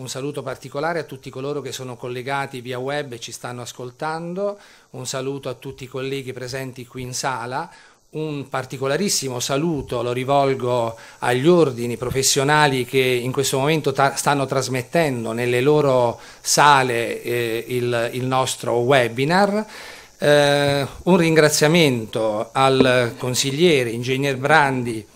Un saluto particolare a tutti coloro che sono collegati via web e ci stanno ascoltando, un saluto a tutti i colleghi presenti qui in sala, un particolarissimo saluto lo rivolgo agli ordini professionali che in questo momento ta- stanno trasmettendo nelle loro sale eh, il, il, nostro webinar. Eh, un ringraziamento al consigliere Ingegner Brandi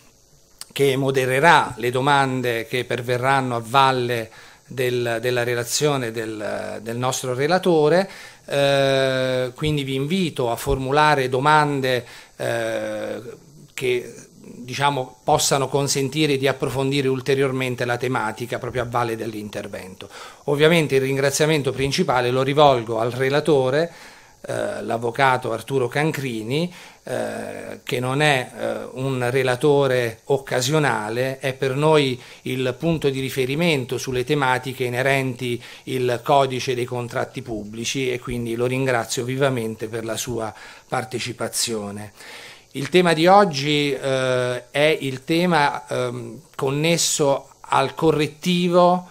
che modererà le domande che perverranno a valle del, della relazione del, del nostro relatore, eh, quindi vi invito a formulare domande eh, che diciamo, possano consentire di approfondire ulteriormente la tematica proprio a valle dell'intervento. Ovviamente il ringraziamento principale lo rivolgo al relatore, eh, l'avvocato Arturo Cancrini, eh, che non è eh, un relatore occasionale, è per noi il punto di riferimento sulle tematiche inerenti il codice dei contratti pubblici e quindi lo ringrazio vivamente per la sua partecipazione. Il tema di oggi eh, è il tema ehm, connesso al correttivo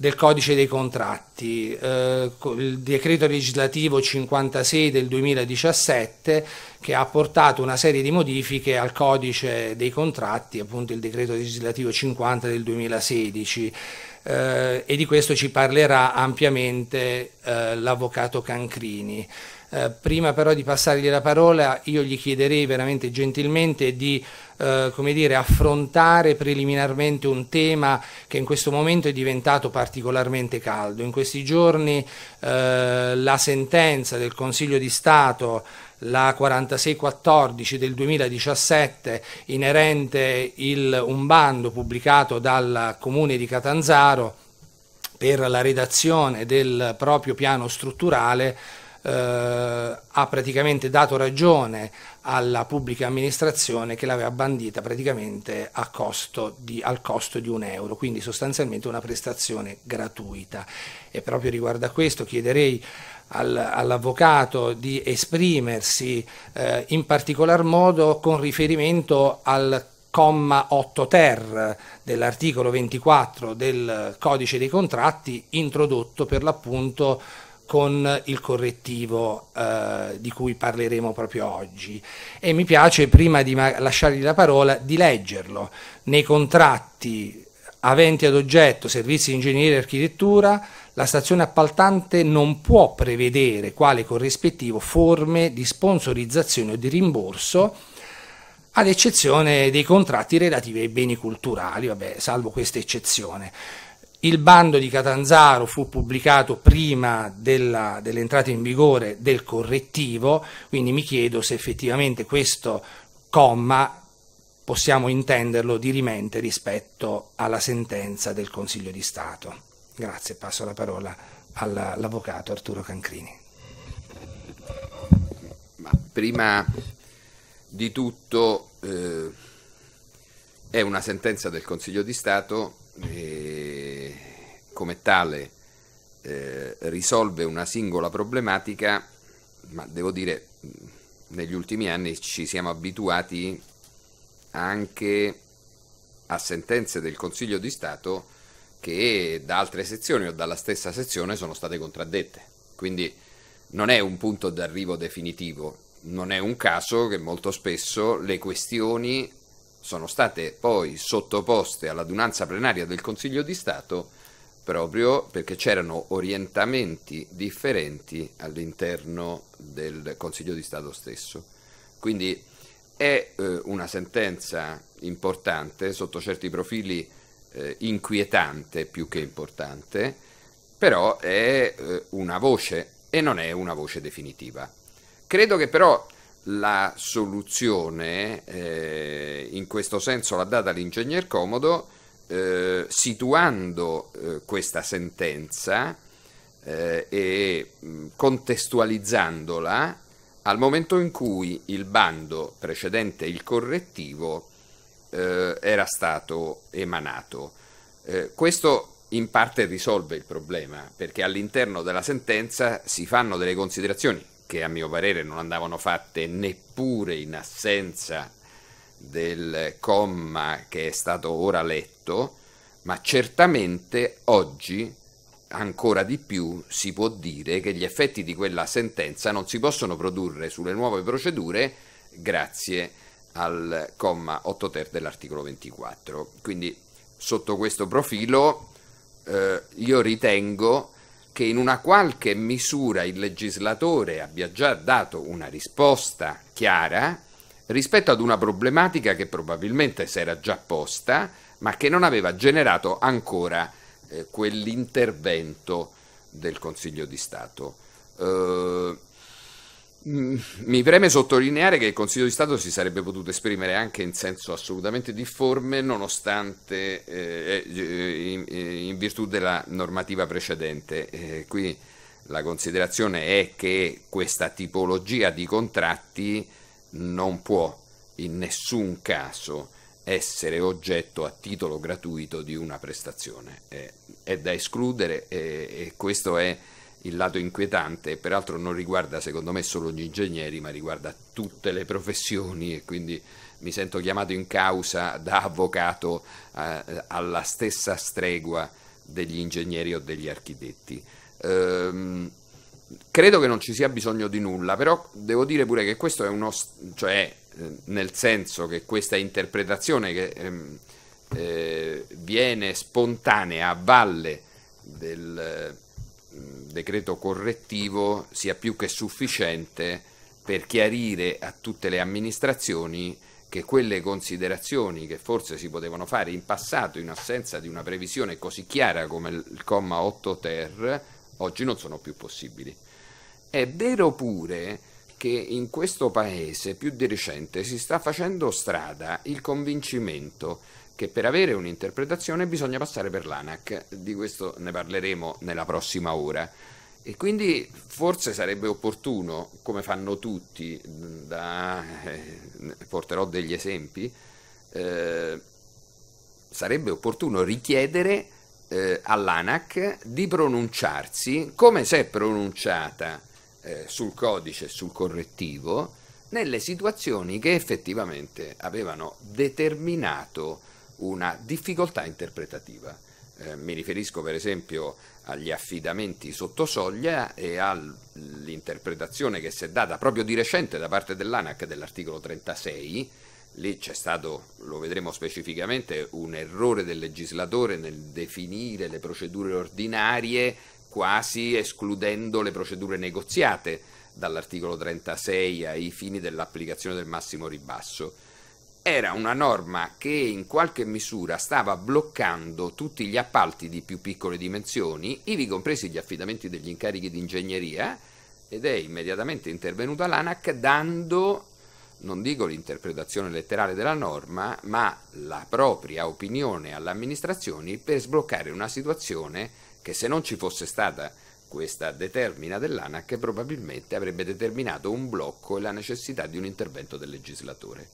del codice dei contratti, eh, il decreto legislativo 56 del 2017 che ha portato una serie di modifiche al codice dei contratti, appunto il decreto legislativo 50 del 2016 eh, e di questo ci parlerà ampiamente eh, l'avvocato Cancrini. Eh, prima però di passargli la parola io gli chiederei veramente gentilmente di eh, come dire, affrontare preliminarmente un tema che in questo momento è diventato particolarmente caldo. In questi giorni eh, la sentenza del Consiglio di Stato la 4614 del 2017 inerente il, un bando pubblicato dal comune di Catanzaro per la redazione del proprio piano strutturale eh, ha praticamente dato ragione alla pubblica amministrazione che l'aveva bandita praticamente costo di, al costo di un euro, quindi sostanzialmente una prestazione gratuita. E proprio riguardo a questo chiederei all'avvocato di esprimersi eh, in particolar modo con riferimento al comma 8 ter dell'articolo 24 del codice dei contratti introdotto per l'appunto con il correttivo eh, di cui parleremo proprio oggi e mi piace prima di lasciargli la parola di leggerlo nei contratti aventi ad oggetto servizi di ingegneria e architettura la stazione appaltante non può prevedere quale corrispettivo forme di sponsorizzazione o di rimborso ad eccezione dei contratti relativi ai beni culturali, vabbè, salvo questa eccezione. Il bando di Catanzaro fu pubblicato prima dell'entrata in vigore del correttivo, quindi mi chiedo se effettivamente questo comma possiamo intenderlo dirimente rispetto alla sentenza del Consiglio di Stato. Grazie, passo la parola all'avvocato Arturo Cancrini. Ma prima di tutto eh, è una sentenza del Consiglio di Stato e eh, come tale eh, risolve una singola problematica, ma devo dire negli ultimi anni ci siamo abituati anche a sentenze del Consiglio di Stato che da altre sezioni o dalla stessa sezione sono state contraddette. Quindi non è un punto d'arrivo definitivo, non è un caso che molto spesso le questioni sono state poi sottoposte all'adunanza plenaria del Consiglio di Stato proprio perché c'erano orientamenti differenti all'interno del Consiglio di Stato stesso. Quindi è eh, una sentenza importante, sotto certi profili eh, inquietante più che importante, però è eh, una voce e non è una voce definitiva. Credo che però la soluzione, eh, in questo senso l'ha data l'ingegner Comodo, eh, situando eh, questa sentenza eh, e mm, contestualizzandola al momento in cui il bando precedente il correttivo eh, era stato emanato. Eh, questo in parte risolve il problema perché all'interno della sentenza si fanno delle considerazioni che a mio parere non andavano fatte neppure in assenza del comma che è stato ora letto, ma certamente oggi ancora di più si può dire che gli effetti di quella sentenza non si possono produrre sulle nuove procedure grazie al comma 8 ter dell'articolo 24. Quindi sotto questo profilo eh, io ritengo che in una qualche misura il legislatore abbia già dato una risposta chiara rispetto ad una problematica che probabilmente si era già posta, ma che non aveva generato ancora eh, quell'intervento del Consiglio di Stato. Eh, mi preme sottolineare che il Consiglio di Stato si sarebbe potuto esprimere anche in senso assolutamente difforme, nonostante eh, eh, eh in, eh, in, virtù della normativa precedente. Eh, qui la considerazione è che questa tipologia di contratti non può in nessun caso essere oggetto a titolo gratuito di una prestazione. Eh, è da escludere e questo è il lato inquietante, peraltro non riguarda secondo me solo gli ingegneri, ma riguarda tutte le professioni e quindi mi sento chiamato in causa da avvocato eh, alla stessa stregua degli ingegneri o degli architetti. Ehm, credo che non ci sia bisogno di nulla, però devo dire pure che questo è uno, cioè eh, nel senso che questa interpretazione che ehm, eh, viene spontanea a valle del decreto correttivo sia più che sufficiente per chiarire a tutte le amministrazioni che quelle considerazioni che forse si potevano fare in passato in assenza di una previsione così chiara come il comma 8 ter oggi non sono più possibili. È vero pure che in questo paese più di recente si sta facendo strada il convincimento che per avere un'interpretazione bisogna passare per l'ANAC, di questo ne parleremo nella prossima ora. E quindi forse sarebbe opportuno, come fanno tutti, da, eh, porterò degli esempi, eh, sarebbe opportuno richiedere eh, all'ANAC di pronunciarsi come si è pronunciata eh, sul codice e sul correttivo nelle situazioni che effettivamente avevano determinato una difficoltà interpretativa. Eh, mi riferisco per esempio agli affidamenti sotto soglia e all'interpretazione che si è data proprio di recente da parte dell'ANAC dell'articolo 36. Lì c'è stato, lo vedremo specificamente, un errore del legislatore nel definire le procedure ordinarie quasi escludendo le procedure negoziate dall'articolo 36 ai fini dell'applicazione del massimo ribasso era una norma che in qualche misura stava bloccando tutti gli appalti di più piccole dimensioni, ivi compresi gli affidamenti degli incarichi di ingegneria, ed è immediatamente intervenuta l'ANAC dando, non dico l'interpretazione letterale della norma, ma la propria opinione alle amministrazioni per sbloccare una situazione che se non ci fosse stata questa determina dell'ANAC probabilmente avrebbe determinato un blocco e la necessità di un intervento del legislatore.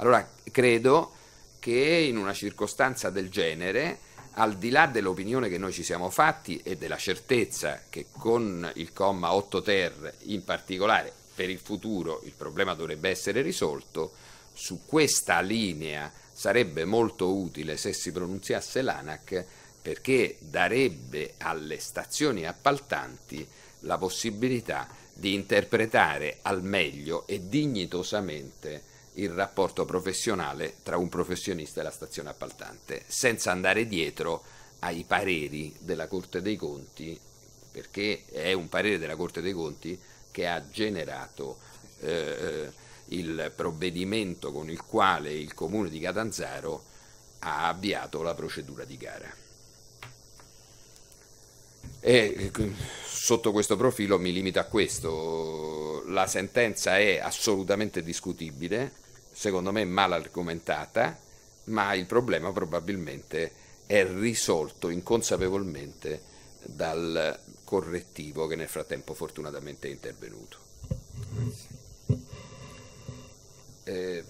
Allora credo che in una circostanza del genere, al di là dell'opinione che noi ci siamo fatti e della certezza che con il comma 8 ter in particolare per il futuro il problema dovrebbe essere risolto, su questa linea sarebbe molto utile se si pronunziasse l'ANAC perché darebbe alle stazioni appaltanti la possibilità di interpretare al meglio e dignitosamente il rapporto professionale tra un professionista e la stazione appaltante, senza andare dietro ai pareri della Corte dei Conti, perché è un parere della Corte dei Conti che ha generato eh, eh il provvedimento con il quale il comune di Catanzaro ha avviato la procedura di gara. E, eh, sotto questo profilo mi limito a questo, la sentenza è assolutamente discutibile, secondo me mal argomentata, ma il problema probabilmente è risolto inconsapevolmente dal correttivo che nel frattempo fortunatamente è intervenuto. Eh,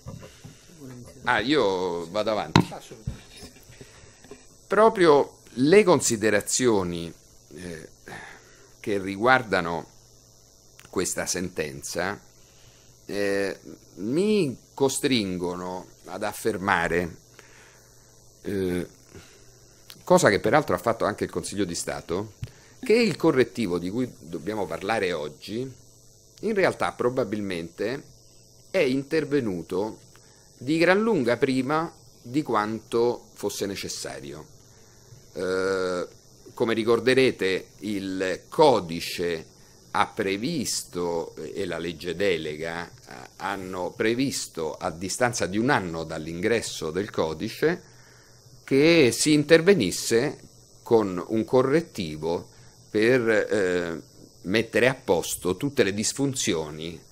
ah, io vado avanti. Proprio le considerazioni eh, che riguardano questa sentenza eh, mi costringono ad affermare, eh, cosa che peraltro ha fatto anche il Consiglio di Stato, che il correttivo di cui dobbiamo parlare oggi in realtà probabilmente è intervenuto di gran lunga prima di quanto fosse necessario. Eh, come ricorderete il codice ha previsto eh, e la legge delega eh, hanno previsto a distanza di un anno dall'ingresso del codice che si intervenisse con un correttivo per eh, mettere a posto tutte le disfunzioni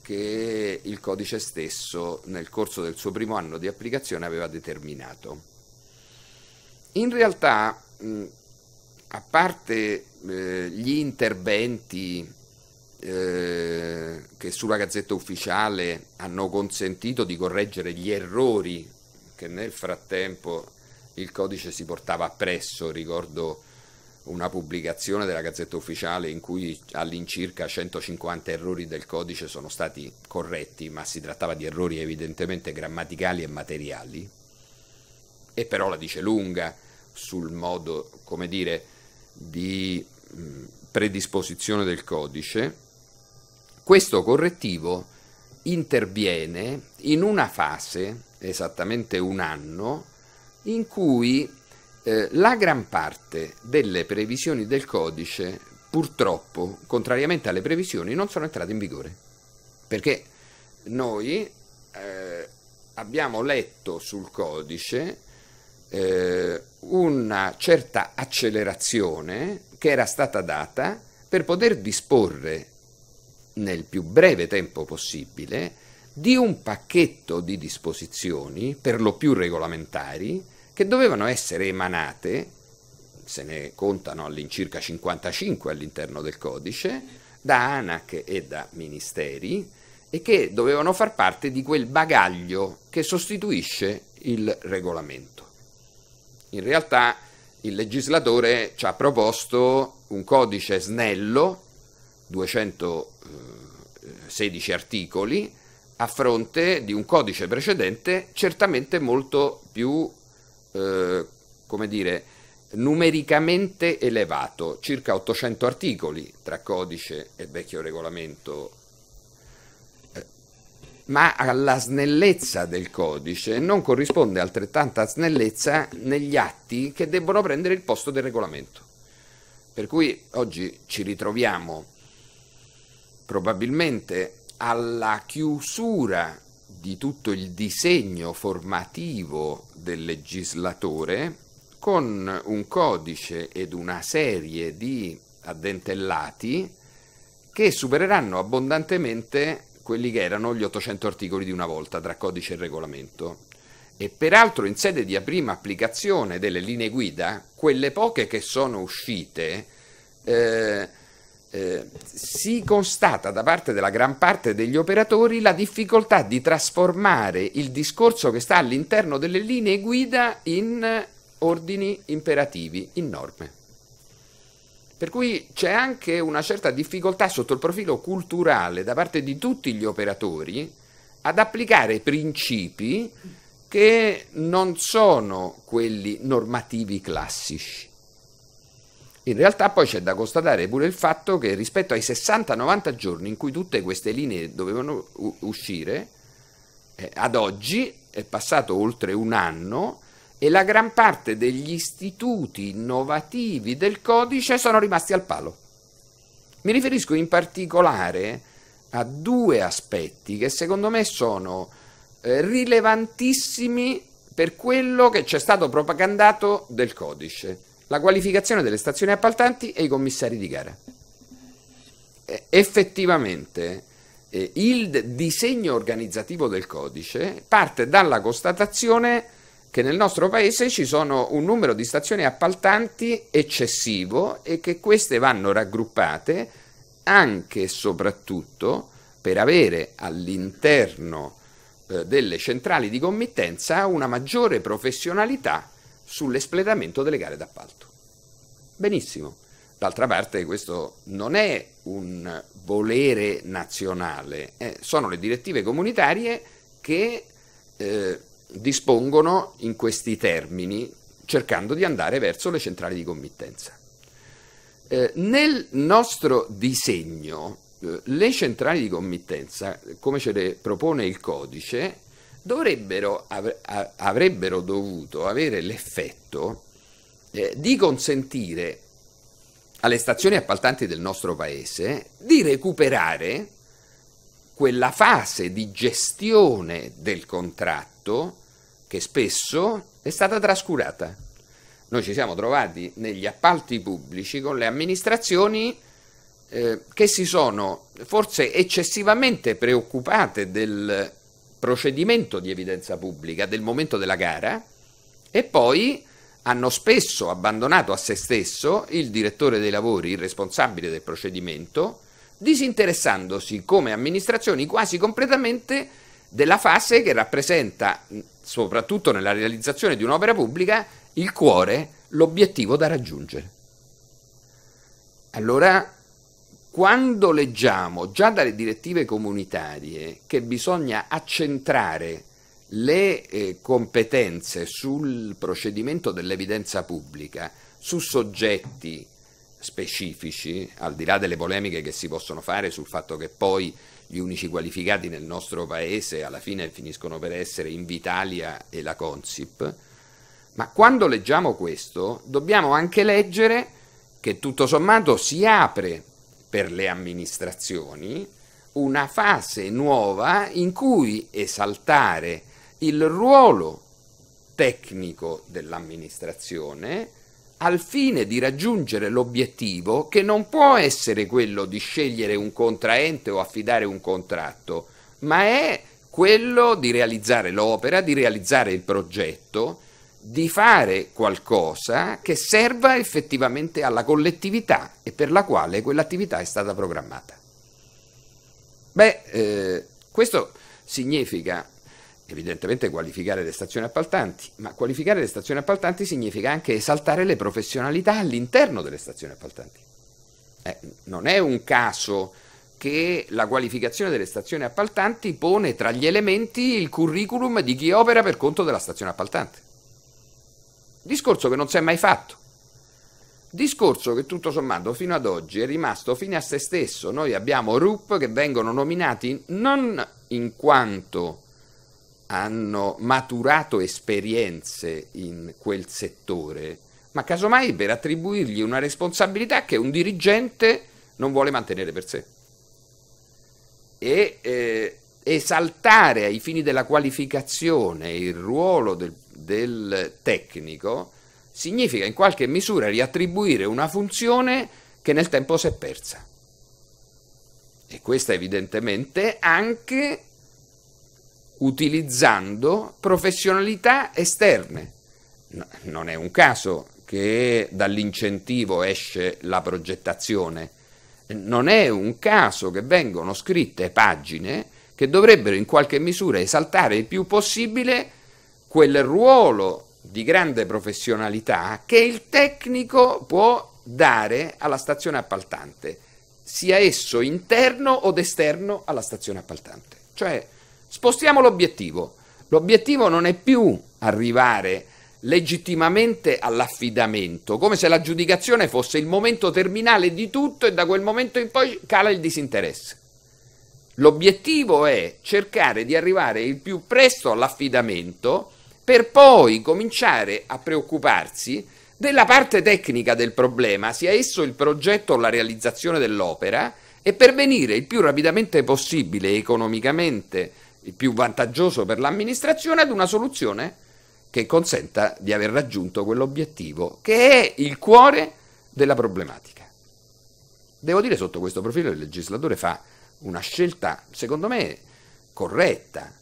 che il codice stesso nel corso del suo primo anno di applicazione aveva determinato. In realtà mh, a parte eh, gli interventi eh, che sulla Gazzetta Ufficiale hanno consentito di correggere gli errori che nel frattempo il codice si portava appresso, ricordo una pubblicazione della Gazzetta Ufficiale in cui all'incirca 150 errori del codice sono stati corretti, ma si trattava di errori evidentemente grammaticali e materiali, e però la dice lunga sul modo, come dire, di mm, predisposizione del codice, questo correttivo interviene in una fase, esattamente un anno, in cui eh, la gran parte delle previsioni del codice, purtroppo, contrariamente alle previsioni, non sono entrate in vigore. Perché noi eh, abbiamo letto sul codice eh, una certa accelerazione che era stata data per poter disporre nel più breve tempo possibile di un pacchetto di disposizioni, per lo più regolamentari, che dovevano essere emanate, se ne contano all'incirca 55 all'interno del codice, da ANAC e da ministeri, e che dovevano far parte di quel bagaglio che sostituisce il regolamento. In realtà il legislatore ci ha proposto un codice snello, 216 articoli, a fronte di un codice precedente certamente molto più, eh, come dire, numericamente elevato, circa 800 articoli tra codice e vecchio regolamento ma alla snellezza del codice non corrisponde altrettanta snellezza negli atti che debbono prendere il posto del regolamento. Per cui oggi ci ritroviamo probabilmente alla chiusura di tutto il disegno formativo del legislatore con un codice ed una serie di addentellati che supereranno abbondantemente quelli che erano gli 800 articoli di una volta tra codice e regolamento. E peraltro in sede di prima applicazione delle linee guida, quelle poche che sono uscite, eh, eh, si constata da parte della gran parte degli operatori la difficoltà di trasformare il discorso che sta all'interno delle linee guida in ordini imperativi, in norme. Per cui c'è anche una certa difficoltà sotto il profilo culturale da parte di tutti gli operatori ad applicare principi che non sono quelli normativi classici. In realtà poi c'è da constatare pure il fatto che rispetto ai 60-90 giorni in cui tutte queste linee dovevano uscire, eh, ad oggi è passato oltre un anno e la gran parte degli istituti innovativi del codice sono rimasti al palo. Mi riferisco in particolare a due aspetti che secondo me sono eh, rilevantissimi per quello che c'è stato propagandato del codice, la qualificazione delle stazioni appaltanti e i commissari di gara. Eh, effettivamente eh, il disegno organizzativo del codice parte dalla constatazione che nel nostro paese ci sono un numero di stazioni appaltanti eccessivo e che queste vanno raggruppate anche e soprattutto per avere all'interno eh, delle centrali di committenza una maggiore professionalità sull'espletamento delle gare d'appalto. Benissimo. D'altra parte questo non è un volere nazionale, eh, sono le direttive comunitarie che eh, dispongono in questi termini cercando di andare verso le centrali di committenza. Eh, nel nostro disegno eh, le centrali di committenza, come ce le propone il codice, av avrebbero dovuto avere l'effetto eh, di consentire alle stazioni appaltanti del nostro paese di recuperare quella fase di gestione del contratto sotto che spesso è stata trascurata. Noi ci siamo trovati negli appalti pubblici con le amministrazioni eh, che si sono forse eccessivamente preoccupate del procedimento di evidenza pubblica, del momento della gara, e poi hanno spesso abbandonato a se stesso il direttore dei lavori, il responsabile del procedimento, disinteressandosi come amministrazioni quasi completamente della fase che rappresenta, soprattutto nella realizzazione di un'opera pubblica, il cuore, l'obiettivo da raggiungere. Allora, quando leggiamo già dalle direttive comunitarie che bisogna accentrare le eh, competenze sul procedimento dell'evidenza pubblica su soggetti specifici, al di là delle polemiche che si possono fare sul fatto che poi gli unici qualificati nel nostro paese alla fine finiscono per essere Invitalia e la Consip. Ma quando leggiamo questo, dobbiamo anche leggere che tutto sommato si apre per le amministrazioni una fase nuova in cui esaltare il ruolo tecnico dell'amministrazione al fine di raggiungere l'obiettivo che non può essere quello di scegliere un contraente o affidare un contratto, ma è quello di realizzare l'opera, di realizzare il progetto, di fare qualcosa che serva effettivamente alla collettività e per la quale quell'attività è stata programmata. Beh, eh, questo significa evidentemente qualificare le stazioni appaltanti, ma qualificare le stazioni appaltanti significa anche esaltare le professionalità all'interno delle stazioni appaltanti. Eh, non è un caso che la qualificazione delle stazioni appaltanti pone tra gli elementi il curriculum di chi opera per conto della stazione appaltante. Discorso che non si è mai fatto. Discorso che tutto sommato fino ad oggi è rimasto fine a se stesso. Noi abbiamo RUP che vengono nominati non in quanto hanno maturato esperienze in quel settore, ma casomai per attribuirgli una responsabilità che un dirigente non vuole mantenere per sé. E eh, esaltare ai fini della qualificazione il ruolo del, del tecnico significa in qualche misura riattribuire una funzione che nel tempo si è persa. E questa evidentemente anche utilizzando professionalità esterne. No, non è un caso che dall'incentivo esce la progettazione, non è un caso che vengono scritte pagine che dovrebbero in qualche misura esaltare il più possibile quel ruolo di grande professionalità che il tecnico può dare alla stazione appaltante, sia esso interno od esterno alla stazione appaltante. Cioè, Spostiamo l'obiettivo. L'obiettivo non è più arrivare legittimamente all'affidamento, come se l'aggiudicazione fosse il momento terminale di tutto e da quel momento in poi cala il disinteresse. L'obiettivo è cercare di arrivare il più presto all'affidamento per poi cominciare a preoccuparsi della parte tecnica del problema, sia esso il progetto o la realizzazione dell'opera, e pervenire il più rapidamente possibile economicamente il più vantaggioso per l'amministrazione, ad una soluzione che consenta di aver raggiunto quell'obiettivo, che è il cuore della problematica. Devo dire, sotto questo profilo, il legislatore fa una scelta, secondo me, corretta.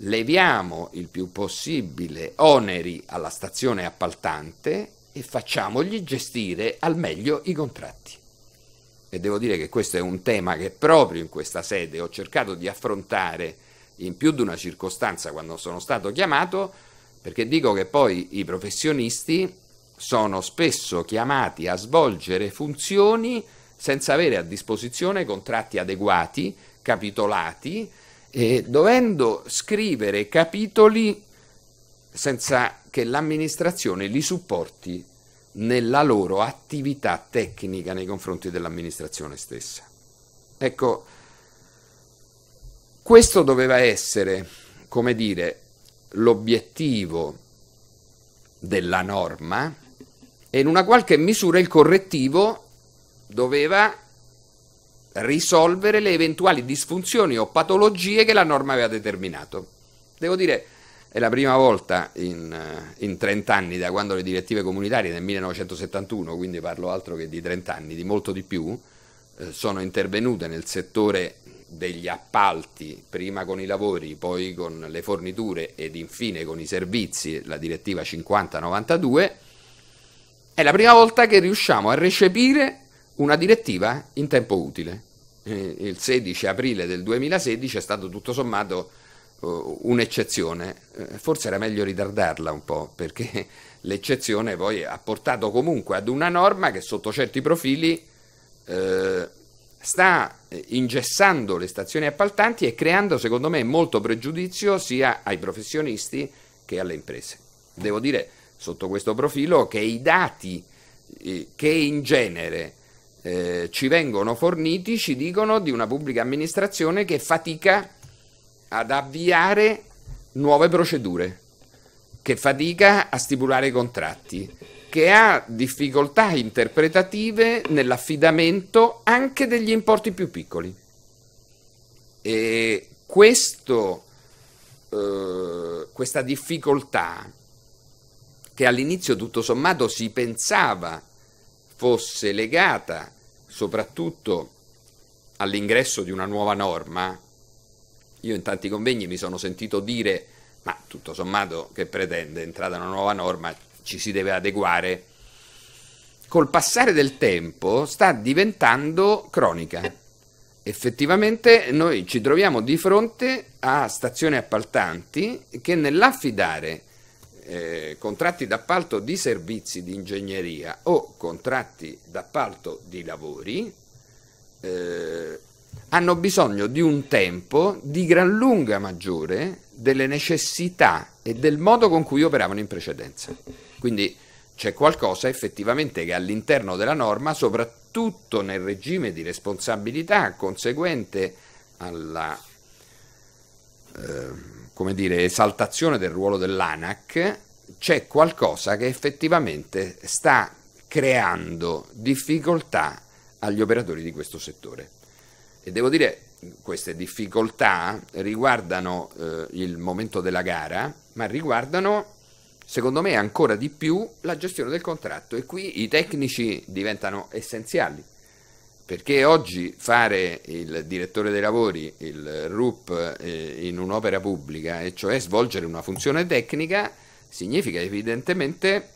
Leviamo il più possibile oneri alla stazione appaltante e facciamogli gestire al meglio i contratti. E devo dire che questo è un tema che proprio in questa sede ho cercato di affrontare in più di una circostanza quando sono stato chiamato, perché dico che poi i professionisti sono spesso chiamati a svolgere funzioni senza avere a disposizione contratti adeguati, capitolati, e dovendo scrivere capitoli senza che l'amministrazione li supporti nella loro attività tecnica nei confronti dell'amministrazione stessa. Ecco, questo doveva essere, come dire, l'obiettivo della norma e in una qualche misura il correttivo doveva risolvere le eventuali disfunzioni o patologie che la norma aveva determinato. Devo dire, è la prima volta in, in 30 anni, da quando le direttive comunitarie nel 1971, quindi parlo altro che di 30 anni, di molto di più, eh, sono intervenute nel settore degli appalti, prima con i lavori, poi con le forniture ed infine con i servizi, la direttiva 5092, è la prima volta che riusciamo a recepire una direttiva in tempo utile. Il 16 aprile del 2016 è stato tutto sommato eh, un'eccezione, eh, forse era meglio ritardarla un po', perché l'eccezione poi ha portato comunque ad una norma che sotto certi profili eh, sta eh, ingessando le stazioni appaltanti e creando, secondo me, molto pregiudizio sia ai professionisti che alle imprese. Devo dire, sotto questo profilo, che i dati eh, che in genere eh, ci vengono forniti ci dicono di una pubblica amministrazione che fatica ad avviare nuove procedure, che fatica a stipulare contratti, che ha difficoltà interpretative nell'affidamento anche degli importi più piccoli. E questo, eh, questa difficoltà, che all'inizio tutto sommato si pensava fosse legata soprattutto all'ingresso di una nuova norma, io in tanti convegni mi sono sentito dire, ma tutto sommato che pretende, entrata una nuova norma, ci si deve adeguare. Col passare del tempo sta diventando cronica. Effettivamente noi ci troviamo di fronte a stazioni appaltanti che nell'affidare eh, contratti d'appalto di servizi di ingegneria o contratti d'appalto di lavori eh, hanno bisogno di un tempo di gran lunga maggiore delle necessità e del modo con cui operavano in precedenza. Quindi c'è qualcosa effettivamente che all'interno della norma, soprattutto nel regime di responsabilità conseguente alla eh, dire, esaltazione del ruolo dell'ANAC, c'è qualcosa che effettivamente sta creando difficoltà agli operatori di questo settore. E devo dire queste difficoltà riguardano eh, il momento della gara, ma riguardano, secondo me, ancora di più la gestione del contratto e qui i tecnici diventano essenziali. Perché oggi fare il direttore dei lavori, il RUP eh, in un'opera pubblica, e cioè svolgere una funzione tecnica, significa evidentemente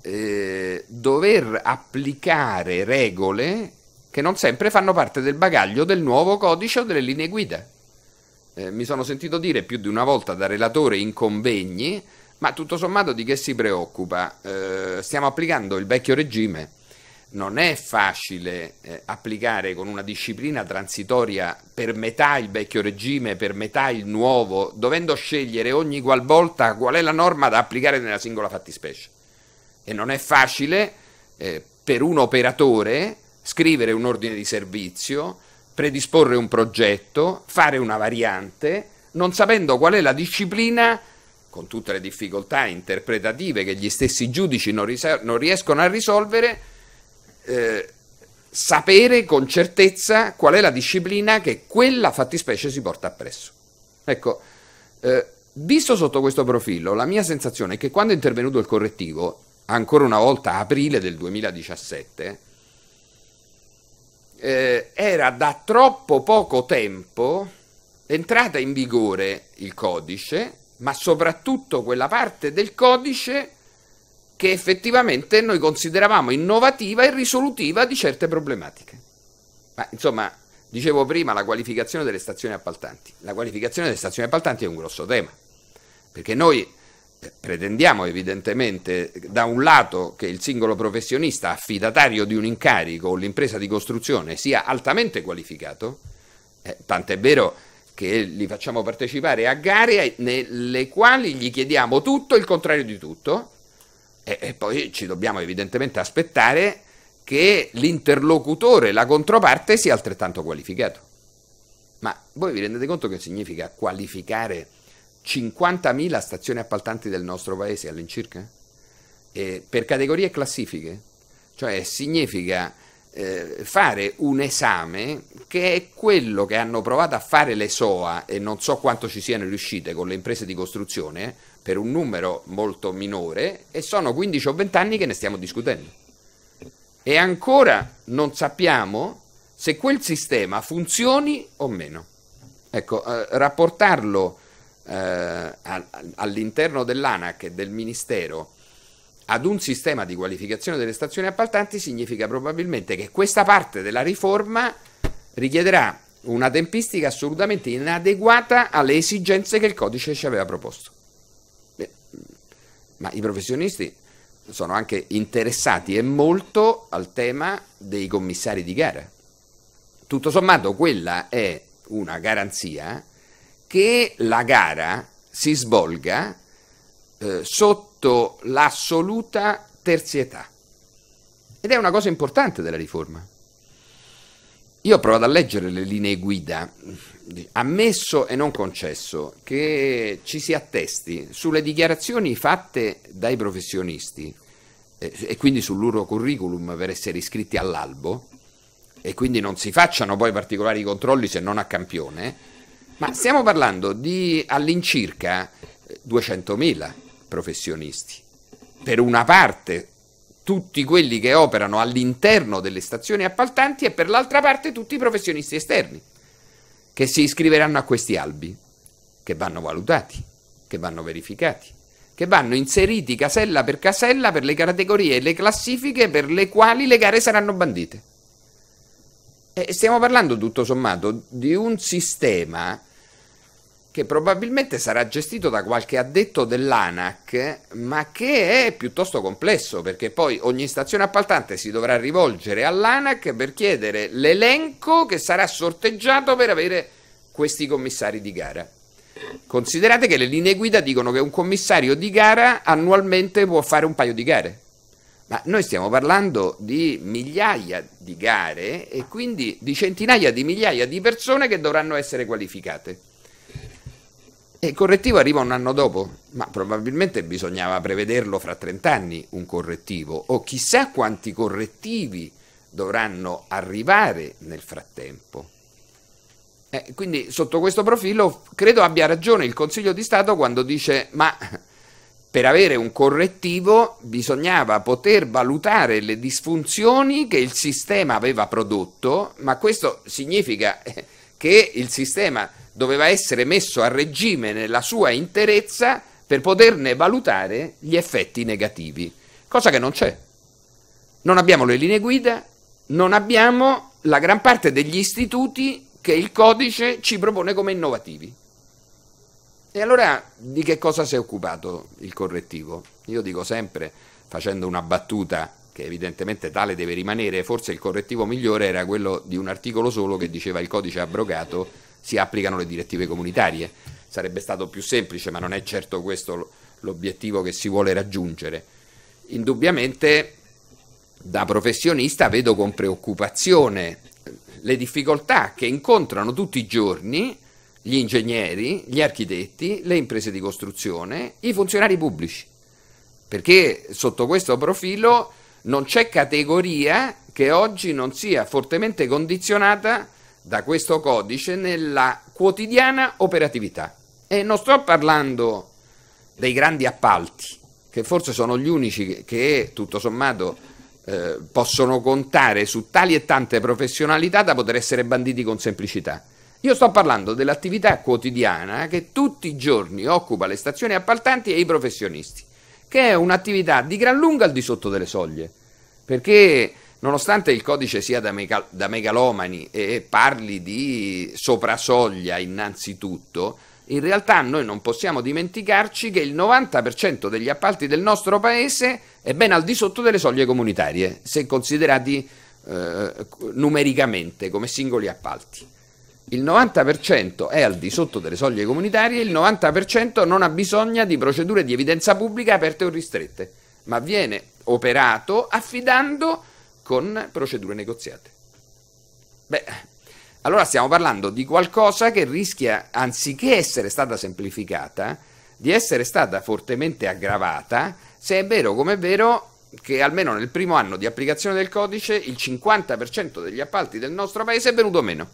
eh, dover applicare regole che non sempre fanno parte del bagaglio del nuovo codice o delle linee guida. Eh, mi sono sentito dire più di una volta da relatore in convegni, ma tutto sommato di che si preoccupa? Eh, stiamo applicando il vecchio regime. Non è facile eh, applicare con una disciplina transitoria per metà il vecchio regime, per metà il nuovo, dovendo scegliere ogni qualvolta qual è la norma da applicare nella singola fattispecie. E non è facile eh, per un operatore scrivere un ordine di servizio, predisporre un progetto, fare una variante, non sapendo qual è la disciplina, con tutte le difficoltà interpretative che gli stessi giudici non, ris- non riescono a risolvere, eh, sapere con certezza qual è la disciplina che quella fattispecie si porta appresso. Ecco, eh, visto sotto questo profilo, la mia sensazione è che quando è intervenuto il correttivo, ancora una volta a aprile del 2017, eh, era da troppo poco tempo entrata in vigore il codice, ma soprattutto quella parte del codice che effettivamente noi consideravamo innovativa e risolutiva di certe problematiche. Ma insomma, dicevo prima la qualificazione delle stazioni appaltanti. La qualificazione delle stazioni appaltanti è un grosso tema, perché noi pretendiamo evidentemente da un lato che il singolo professionista affidatario di un incarico o l'impresa di costruzione sia altamente qualificato, eh, tant'è vero che li facciamo partecipare a gare nelle quali gli chiediamo tutto il contrario di tutto e, e poi ci dobbiamo evidentemente aspettare che l'interlocutore, la controparte sia altrettanto qualificato. Ma voi vi rendete conto che significa qualificare 50.000 stazioni appaltanti del nostro paese all'incirca, eh, per categorie e classifiche, cioè significa eh, fare un esame che è quello che hanno provato a fare le SOA e non so quanto ci siano riuscite con le imprese di costruzione per un numero molto minore e sono 15 o 20 anni che ne stiamo discutendo e ancora non sappiamo se quel sistema funzioni o meno. Ecco, eh, rapportarlo eh, all'interno dell'ANAC e del Ministero ad un sistema di qualificazione delle stazioni appaltanti significa probabilmente che questa parte della riforma richiederà una tempistica assolutamente inadeguata alle esigenze che il codice ci aveva proposto. Beh, ma i professionisti sono anche interessati e molto al tema dei commissari di gara. Tutto sommato quella è una garanzia che la gara si svolga eh, sotto l'assoluta terzietà. Ed è una cosa importante della riforma. Io ho provato a leggere le linee guida, ammesso e non concesso che ci si attesti sulle dichiarazioni fatte dai professionisti eh, e quindi sul loro curriculum per essere iscritti all'albo e quindi non si facciano poi particolari controlli se non a campione, ma stiamo parlando di all'incirca 200.000 eh, professionisti. Per una parte tutti quelli che operano all'interno delle stazioni appaltanti e per l'altra parte tutti i professionisti esterni che si iscriveranno a questi albi, che vanno valutati, che vanno verificati, che vanno inseriti casella per casella per le categorie e le classifiche per le quali le gare saranno bandite. E stiamo parlando tutto sommato di un sistema che probabilmente sarà gestito da qualche addetto dell'ANAC, ma che è piuttosto complesso, perché poi ogni stazione appaltante si dovrà rivolgere all'ANAC per chiedere l'elenco che sarà sorteggiato per avere questi commissari di gara. Considerate che le linee guida dicono che un commissario di gara annualmente può fare un paio di gare, ma noi stiamo parlando di migliaia di gare e quindi di centinaia di migliaia di persone che dovranno essere qualificate. E il correttivo arriva un anno dopo, ma probabilmente bisognava prevederlo fra 30 anni un correttivo o chissà quanti correttivi dovranno arrivare nel frattempo. Eh, quindi sotto questo profilo credo abbia ragione il Consiglio di Stato quando dice ma per avere un correttivo bisognava poter valutare le disfunzioni che il sistema aveva prodotto, ma questo significa... Eh, che il sistema doveva essere messo a regime nella sua interezza per poterne valutare gli effetti negativi, cosa che non c'è. Non abbiamo le linee guida, non abbiamo la gran parte degli istituti che il codice ci propone come innovativi. E allora di che cosa si è occupato il correttivo? Io dico sempre, facendo una battuta che evidentemente tale deve rimanere, forse il correttivo migliore era quello di un articolo solo che diceva il codice abrogato si applicano le direttive comunitarie. Sarebbe stato più semplice, ma non è certo questo l'obiettivo che si vuole raggiungere. Indubbiamente da professionista vedo con preoccupazione eh, le difficoltà che incontrano tutti i giorni gli ingegneri, gli architetti, le imprese di costruzione, i funzionari pubblici. Perché sotto questo profilo non c'è categoria che oggi non sia fortemente condizionata da questo codice nella quotidiana operatività. E non sto parlando dei grandi appalti, che forse sono gli unici che tutto sommato eh, possono contare su tali e tante professionalità da poter essere banditi con semplicità. Io sto parlando dell'attività quotidiana che tutti i giorni occupa le stazioni appaltanti e i professionisti che è un'attività di gran lunga al di sotto delle soglie, perché nonostante il codice sia da, megal- da megalomani e parli di soprasoglia innanzitutto, in realtà noi non possiamo dimenticarci che il 90% degli appalti del nostro paese è ben al di sotto delle soglie comunitarie, se considerati eh, numericamente come singoli appalti il 90% è al di sotto delle soglie comunitarie, il 90% non ha bisogno di procedure di evidenza pubblica aperte o ristrette, ma viene operato affidando con procedure negoziate. Beh, allora stiamo parlando di qualcosa che rischia, anziché essere stata semplificata, di essere stata fortemente aggravata, se è vero come è vero che almeno nel primo anno di applicazione del codice il 50% degli appalti del nostro paese è venuto meno.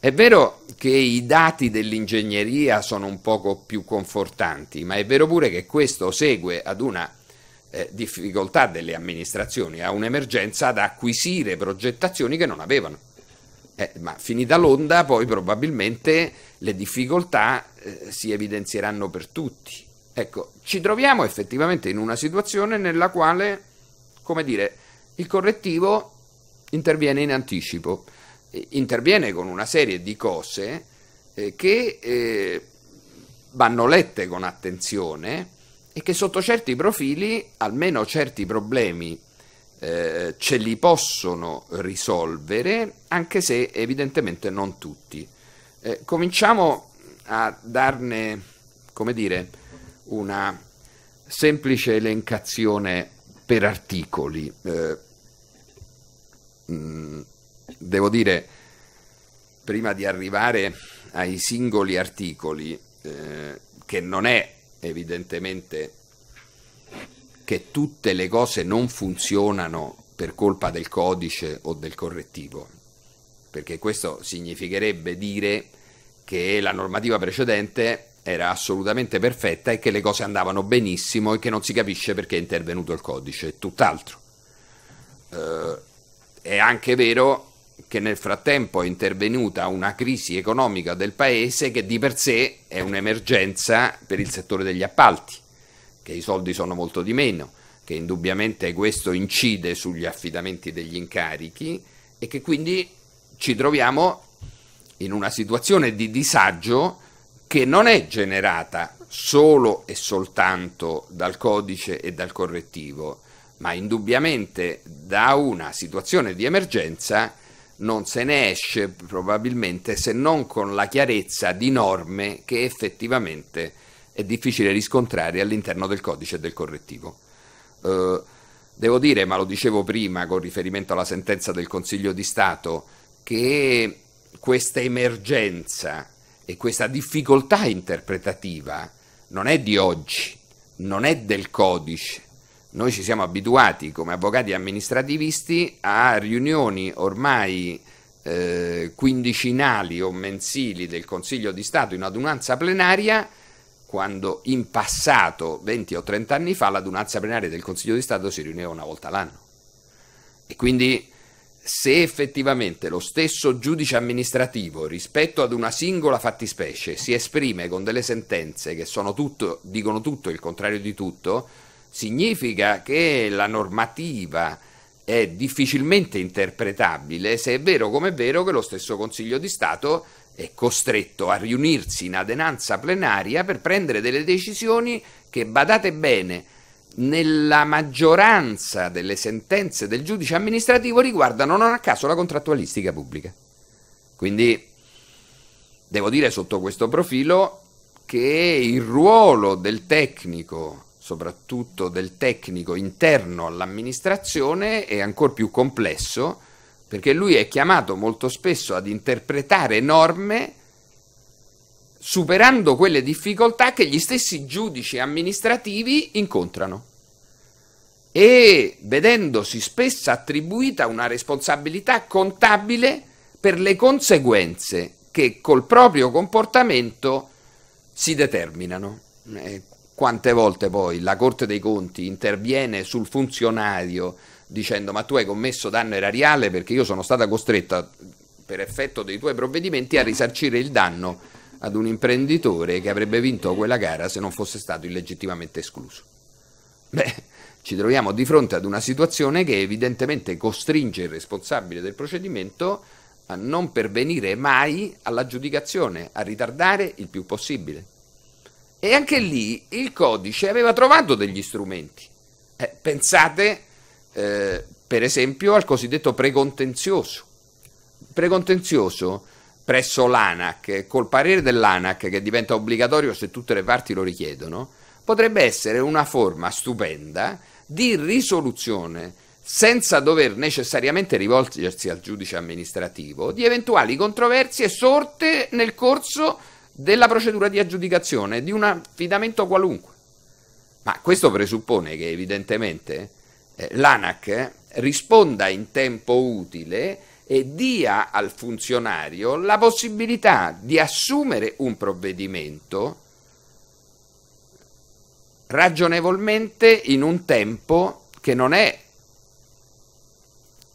È vero che i dati dell'ingegneria sono un poco più confortanti, ma è vero pure che questo segue ad una eh, difficoltà delle amministrazioni, a un'emergenza ad acquisire progettazioni che non avevano. Eh, ma finita l'onda poi probabilmente le difficoltà eh, si evidenzieranno per tutti. Ecco, ci troviamo effettivamente in una situazione nella quale, come dire, il correttivo interviene in anticipo interviene con una serie di cose eh, che eh, vanno lette con attenzione e che sotto certi profili almeno certi problemi eh, ce li possono risolvere, anche se evidentemente non tutti. cominciamo a darne, come dire, una semplice elencazione per articoli. Eh, mh, mm, devo dire, prima di arrivare ai singoli articoli, eh, che non è evidentemente che tutte le cose non funzionano per colpa del codice o del correttivo, perché questo significherebbe dire che la normativa precedente era assolutamente perfetta e che le cose andavano benissimo e che non si capisce perché è intervenuto il codice, tutt'altro. Eh, è anche vero che nel frattempo è intervenuta una crisi economica del paese che di per sé è un'emergenza per il settore degli appalti, che i soldi sono molto di meno, che indubbiamente questo incide sugli affidamenti degli incarichi e che quindi ci troviamo in una situazione di disagio che non è generata solo e soltanto dal codice e dal correttivo, ma indubbiamente da una situazione di emergenza non se ne esce probabilmente se non con la chiarezza di norme che effettivamente è difficile riscontrare all'interno del codice del correttivo. Eh, devo dire, ma lo dicevo prima con riferimento alla sentenza del Consiglio di Stato, che questa emergenza e questa difficoltà interpretativa non è di oggi, non è del codice, noi ci siamo abituati come avvocati amministrativisti a riunioni ormai eh, quindicinali o mensili del Consiglio di Stato in adunanza plenaria quando in passato, 20 o 30 anni fa, l'adunanza plenaria del Consiglio di Stato si riuniva una volta l'anno. E quindi se effettivamente lo stesso giudice amministrativo rispetto ad una singola fattispecie si esprime con delle sentenze che tutto, dicono tutto il contrario di tutto, significa che la normativa è difficilmente interpretabile se è vero come è vero che lo stesso Consiglio di Stato è costretto a riunirsi in adenanza plenaria per prendere delle decisioni che, badate bene, nella maggioranza delle sentenze del giudice amministrativo riguardano non a caso la contrattualistica pubblica. Quindi devo dire sotto questo profilo che il ruolo del tecnico soprattutto del tecnico interno all'amministrazione, è ancora più complesso perché lui è chiamato molto spesso ad interpretare norme superando quelle difficoltà che gli stessi giudici amministrativi incontrano e vedendosi spesso attribuita una responsabilità contabile per le conseguenze che col proprio comportamento si determinano. Eh, quante volte poi la Corte dei Conti interviene sul funzionario dicendo ma tu hai commesso danno erariale perché io sono stata costretta per effetto dei tuoi provvedimenti a risarcire il danno ad un imprenditore che avrebbe vinto quella gara se non fosse stato illegittimamente escluso. Beh, ci troviamo di fronte ad una situazione che evidentemente costringe il responsabile del procedimento a non pervenire mai all'aggiudicazione, a ritardare il più possibile. E anche lì il codice aveva trovato degli strumenti. Eh, pensate, eh, per esempio, al cosiddetto precontenzioso. Precontenzioso presso l'ANAC, col parere dell'ANAC, che diventa obbligatorio se tutte le parti lo richiedono, potrebbe essere una forma stupenda di risoluzione senza dover necessariamente rivolgersi al giudice amministrativo di eventuali controversie sorte nel corso della procedura di aggiudicazione di un affidamento qualunque. Ma questo presuppone che evidentemente eh, l'ANAC risponda in tempo utile e dia al funzionario la possibilità di assumere un provvedimento ragionevolmente in un tempo che non è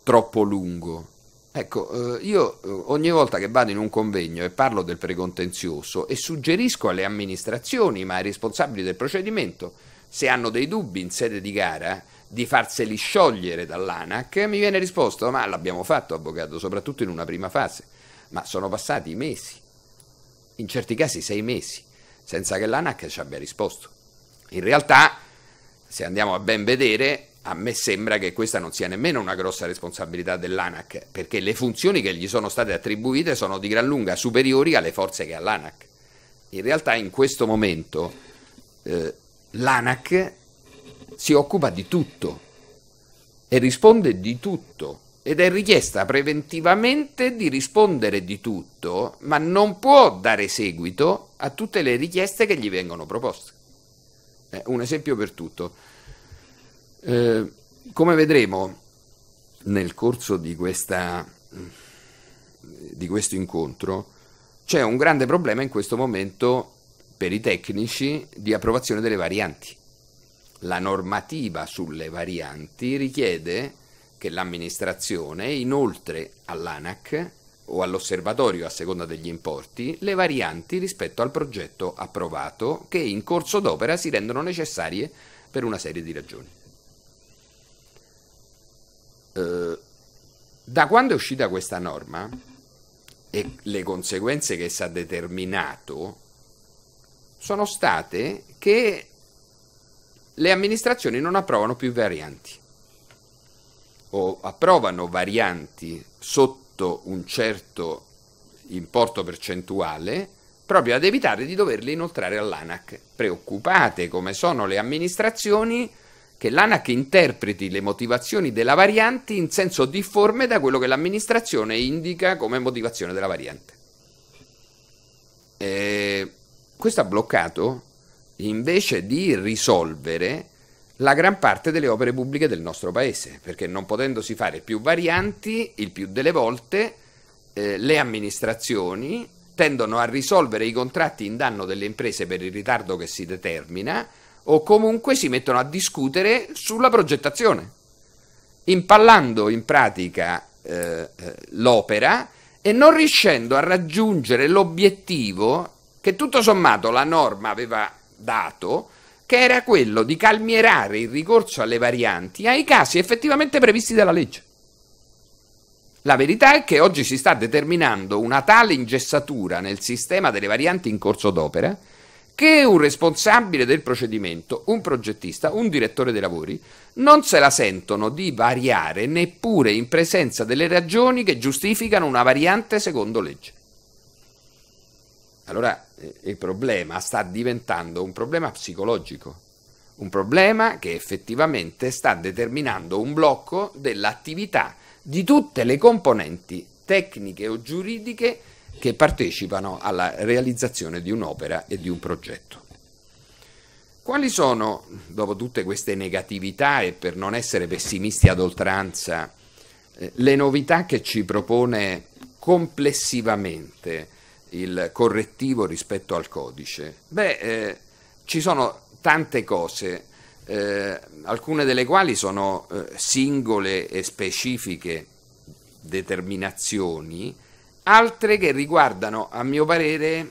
troppo lungo. Ecco, eh, io eh, ogni volta che vado in un convegno e parlo del precontenzioso e suggerisco alle amministrazioni, ma ai responsabili del procedimento, se hanno dei dubbi in sede di gara, di farseli sciogliere dall'ANAC, mi viene risposto, ma l'abbiamo fatto, avvocato, soprattutto in una prima fase, ma sono passati mesi, in certi casi sei mesi, senza che l'ANAC ci abbia risposto. In realtà, se andiamo a ben vedere, a me sembra che questa non sia nemmeno una grossa responsabilità dell'ANAC, perché le funzioni che gli sono state attribuite sono di gran lunga superiori alle forze che ha l'ANAC. In realtà in questo momento eh, l'ANAC si occupa di tutto e risponde di tutto ed è richiesta preventivamente di rispondere di tutto, ma non può dare seguito a tutte le richieste che gli vengono proposte. Eh, un esempio per tutto eh, come vedremo nel corso di, questa, di questo incontro, c'è un grande problema in questo momento per i tecnici di approvazione delle varianti. La normativa sulle varianti richiede che l'amministrazione inoltre all'ANAC o all'osservatorio a seconda degli importi le varianti rispetto al progetto approvato che in corso d'opera si rendono necessarie per una serie di ragioni. Eh, da quando è uscita questa norma e le conseguenze che si ha determinato sono state che le amministrazioni non approvano più varianti o approvano varianti sotto un certo importo percentuale proprio ad evitare di doverle inoltrare all'ANAC. Preoccupate come sono le amministrazioni che l'ANAC interpreti le motivazioni della variante in senso difforme da quello che l'amministrazione indica come motivazione della variante. E eh, questo ha bloccato invece di risolvere la gran parte delle opere pubbliche del nostro paese, perché non potendosi fare più varianti, il più delle volte eh, le amministrazioni tendono a risolvere i contratti in danno delle imprese per il ritardo che si determina, o comunque si mettono a discutere sulla progettazione, impallando in pratica eh, eh, l'opera e non riuscendo a raggiungere l'obiettivo che tutto sommato la norma aveva dato, che era quello di calmierare il ricorso alle varianti ai casi effettivamente previsti dalla legge. La verità è che oggi si sta determinando una tale ingessatura nel sistema delle varianti in corso d'opera che un responsabile del procedimento, un progettista, un direttore dei lavori, non se la sentono di variare neppure in presenza delle ragioni che giustificano una variante secondo legge. Allora eh, il problema sta diventando un problema psicologico, un problema che effettivamente sta determinando un blocco dell'attività di tutte le componenti tecniche o giuridiche che partecipano alla realizzazione di un'opera e di un progetto. Quali sono, dopo tutte queste negatività e per non essere pessimisti ad oltranza, eh, le novità che ci propone complessivamente il correttivo rispetto al codice? Beh, eh, ci sono tante cose, eh, alcune delle quali sono eh, singole e specifiche determinazioni altre che riguardano, a mio parere,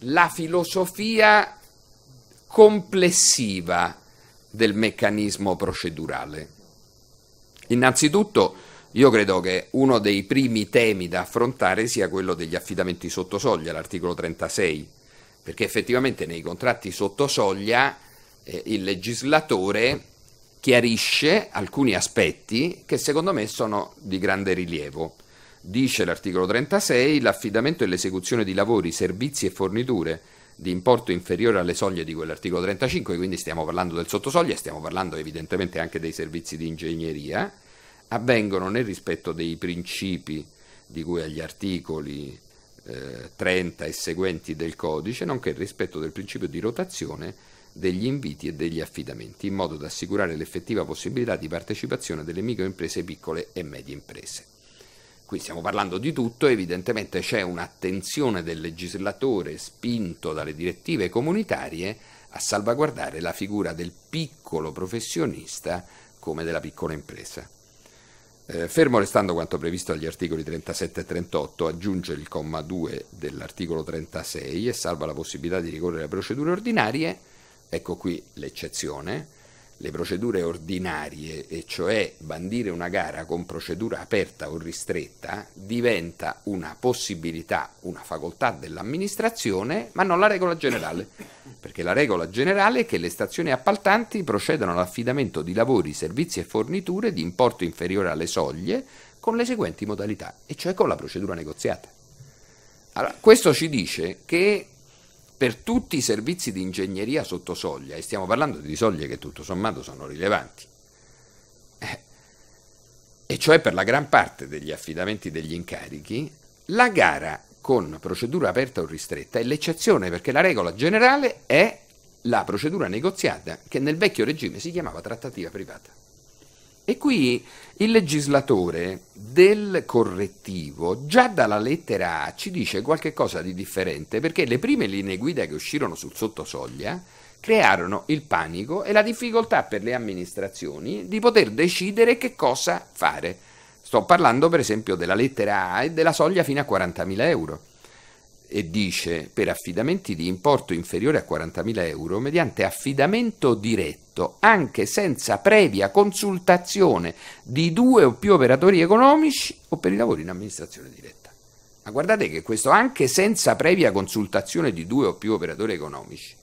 la filosofia complessiva del meccanismo procedurale. Innanzitutto, io credo che uno dei primi temi da affrontare sia quello degli affidamenti sotto soglia, l'articolo 36, perché effettivamente nei contratti sotto soglia eh, il legislatore chiarisce alcuni aspetti che secondo me sono di grande rilievo. Dice l'articolo 36 l'affidamento e l'esecuzione di lavori, servizi e forniture di importo inferiore alle soglie di quell'articolo 35, quindi stiamo parlando del sottosoglio e stiamo parlando evidentemente anche dei servizi di ingegneria, avvengono nel rispetto dei principi di cui agli articoli eh, 30 e seguenti del codice, nonché il rispetto del principio di rotazione degli inviti e degli affidamenti, in modo da assicurare l'effettiva possibilità di partecipazione delle microimprese piccole e medie imprese qui stiamo parlando di tutto, evidentemente c'è un'attenzione del legislatore spinto dalle direttive comunitarie a salvaguardare la figura del piccolo professionista come della piccola impresa. Eh, fermo restando quanto previsto agli articoli 37 e 38, aggiunge il comma 2 dell'articolo 36 e salva la possibilità di ricorrere a procedure ordinarie, ecco qui l'eccezione, le procedure ordinarie, e cioè bandire una gara con procedura aperta o ristretta, diventa una possibilità, una facoltà dell'amministrazione, ma non la regola generale, perché la regola generale è che le stazioni appaltanti procedano all'affidamento di lavori, servizi e forniture di importo inferiore alle soglie con le seguenti modalità, e cioè con la procedura negoziata. Allora, questo ci dice che per tutti i servizi di ingegneria sotto soglia, e stiamo parlando di soglie che tutto sommato sono rilevanti, eh, e cioè per la gran parte degli affidamenti degli incarichi, la gara con procedura aperta o ristretta è l'eccezione perché la regola generale è la procedura negoziata che nel vecchio regime si chiamava trattativa privata. E qui il legislatore del correttivo già dalla lettera A ci dice qualche cosa di differente perché le prime linee guida che uscirono sul sottosoglia crearono il panico e la difficoltà per le amministrazioni di poter decidere che cosa fare. Sto parlando per esempio della lettera A e della soglia fino a 40.000 euro e dice per affidamenti di importo inferiore a 40.000 euro mediante affidamento diretto anche senza previa consultazione di due o più operatori economici o per i lavori in amministrazione diretta. Ma guardate che questo anche senza previa consultazione di due o più operatori economici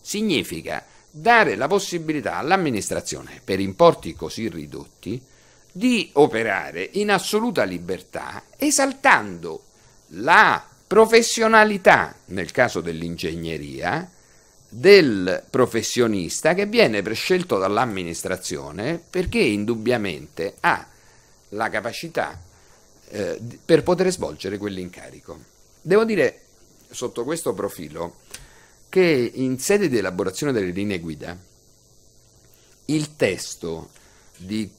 significa dare la possibilità all'amministrazione per importi così ridotti di operare in assoluta libertà esaltando la professionalità, nel caso dell'ingegneria, del professionista che viene prescelto dall'amministrazione perché indubbiamente ha la capacità eh, per poter svolgere quell'incarico. Devo dire sotto questo profilo che in sede di elaborazione delle linee guida il testo di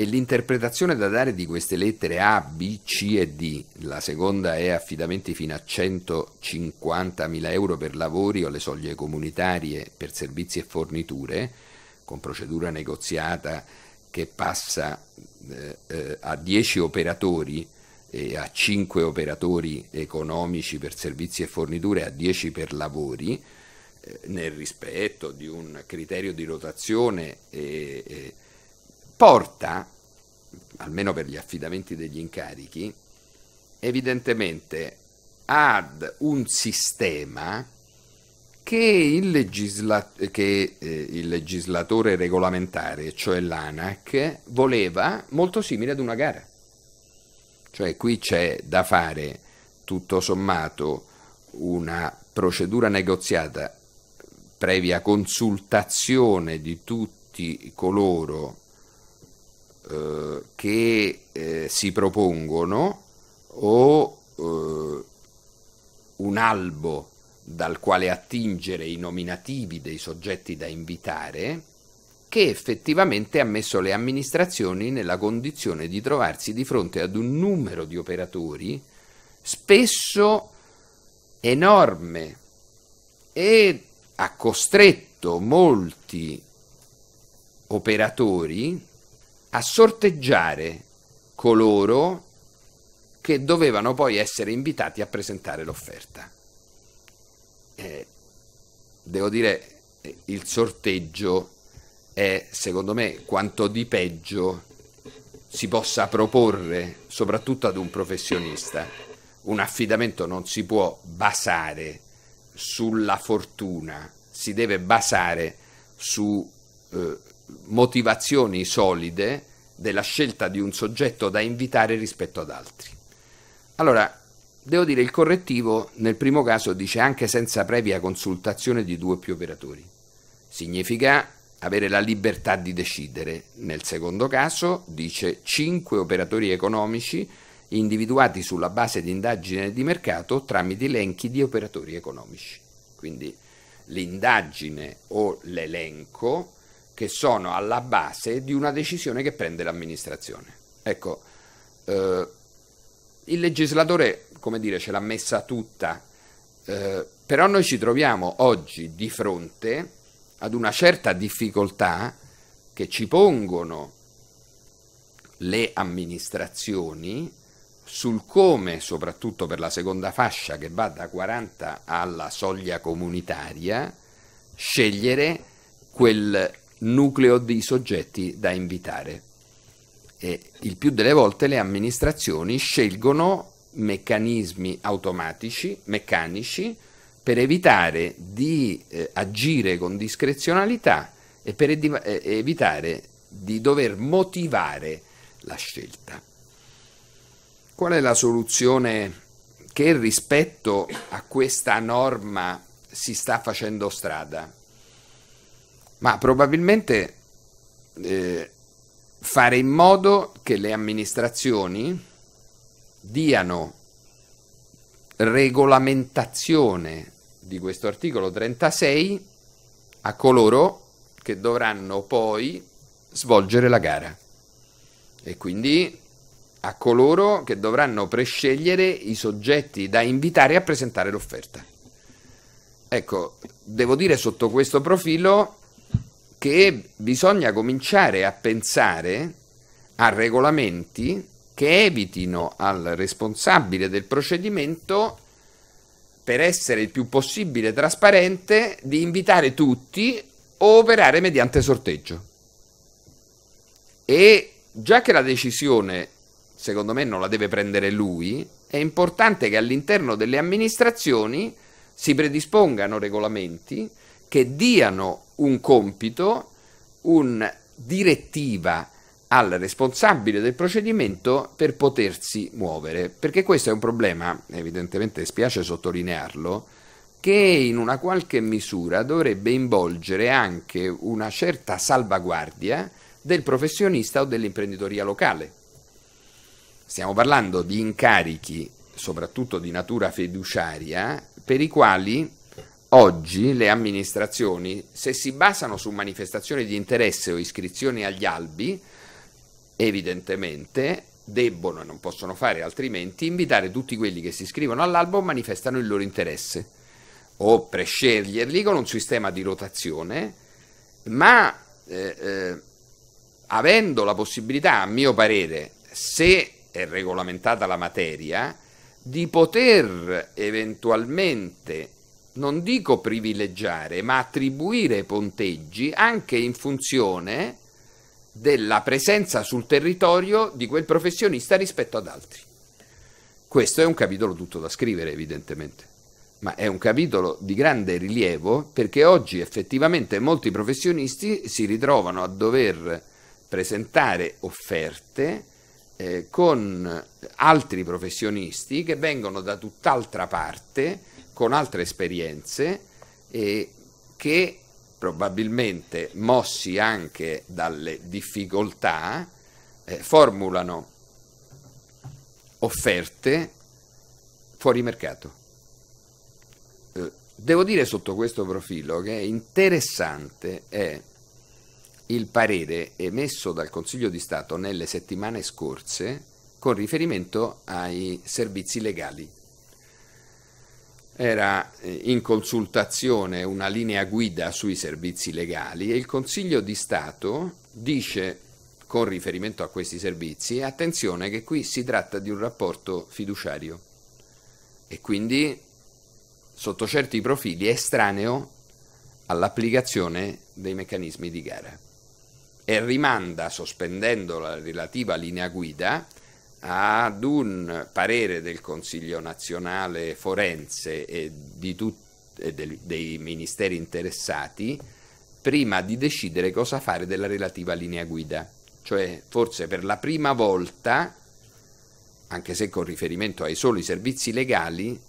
e l'interpretazione da dare di queste lettere A, B, C e D, la seconda è affidamenti fino a 150.000 euro per lavori o le soglie comunitarie per servizi e forniture, con procedura negoziata che passa eh, eh a 10 operatori e a 5 operatori economici per servizi e forniture, a 10 per lavori, eh, nel rispetto di un criterio di rotazione. E, e, porta, almeno per gli affidamenti degli incarichi, evidentemente ad un sistema che il, legisla- che, eh, il legislatore regolamentare, cioè l'ANAC, voleva molto simile ad una gara. Cioè qui c'è da fare tutto sommato una procedura negoziata previa consultazione di tutti coloro eh, che eh, si propongono o eh, un albo dal quale attingere i nominativi dei soggetti da invitare, che effettivamente ha messo le amministrazioni nella condizione di trovarsi di fronte ad un numero di operatori spesso enorme e ha costretto molti operatori a sorteggiare coloro che dovevano poi essere invitati a presentare l'offerta. Eh, devo dire, eh, il sorteggio è, secondo me, quanto di peggio si possa proporre, soprattutto ad un professionista. Un affidamento non si può basare sulla fortuna, si deve basare su eh, motivazioni solide della scelta di un soggetto da invitare rispetto ad altri. Allora, devo dire, il correttivo nel primo caso dice anche senza previa consultazione di due o più operatori. Significa avere la libertà di decidere. Nel secondo caso dice cinque operatori economici individuati sulla base di indagine di mercato tramite elenchi di operatori economici. Quindi l'indagine o l'elenco che sono alla base di una decisione che prende l'amministrazione. Ecco, eh, il legislatore, come dire, ce l'ha messa tutta, eh, però noi ci troviamo oggi di fronte ad una certa difficoltà che ci pongono le amministrazioni sul come, soprattutto per la seconda fascia che va da 40 alla soglia comunitaria, scegliere quel nucleo di soggetti da invitare. E il più delle volte le amministrazioni scelgono meccanismi automatici, meccanici, per evitare di eh, agire con discrezionalità e per ediva- eh, evitare di dover motivare la scelta. Qual è la soluzione che rispetto a questa norma si sta facendo strada? ma probabilmente eh, fare in modo che le amministrazioni diano regolamentazione di questo articolo 36 a coloro che dovranno poi svolgere la gara e quindi a coloro che dovranno prescegliere i soggetti da invitare a presentare l'offerta. Ecco, devo dire sotto questo profilo che bisogna cominciare a pensare a regolamenti che evitino al responsabile del procedimento, per essere il più possibile trasparente, di invitare tutti o operare mediante sorteggio. E già che la decisione, secondo me, non la deve prendere lui, è importante che all'interno delle amministrazioni si predispongano regolamenti che diano un compito, una direttiva al responsabile del procedimento per potersi muovere, perché questo è un problema, evidentemente spiace sottolinearlo, che in una qualche misura dovrebbe involgere anche una certa salvaguardia del professionista o dell'imprenditoria locale. Stiamo parlando di incarichi, soprattutto di natura fiduciaria, per i quali Oggi le amministrazioni, se si basano su manifestazioni di interesse o iscrizioni agli albi, evidentemente debbono e non possono fare altrimenti invitare tutti quelli che si iscrivono all'albo o manifestano il loro interesse o presceglierli con un sistema di rotazione, ma eh, eh, avendo la possibilità, a mio parere, se è regolamentata la materia, di poter eventualmente non dico privilegiare, ma attribuire ponteggi anche in funzione della presenza sul territorio di quel professionista rispetto ad altri. Questo è un capitolo tutto da scrivere, evidentemente, ma è un capitolo di grande rilievo perché oggi effettivamente molti professionisti si ritrovano a dover presentare offerte eh, con altri professionisti che vengono da tutt'altra parte con altre esperienze e che probabilmente mossi anche dalle difficoltà eh, formulano offerte fuori mercato. Eh, devo dire sotto questo profilo che interessante è il parere emesso dal Consiglio di Stato nelle settimane scorse con riferimento ai servizi legali era eh, in consultazione una linea guida sui servizi legali e il Consiglio di Stato dice con riferimento a questi servizi, attenzione che qui si tratta di un rapporto fiduciario e quindi sotto certi profili estraneo all'applicazione dei meccanismi di gara e rimanda, sospendendo la relativa linea guida, ad un parere del Consiglio nazionale forense e, tut- e del- dei ministeri interessati prima di decidere cosa fare della relativa linea guida. Cioè, forse per la prima volta, anche se con riferimento ai soli servizi legali,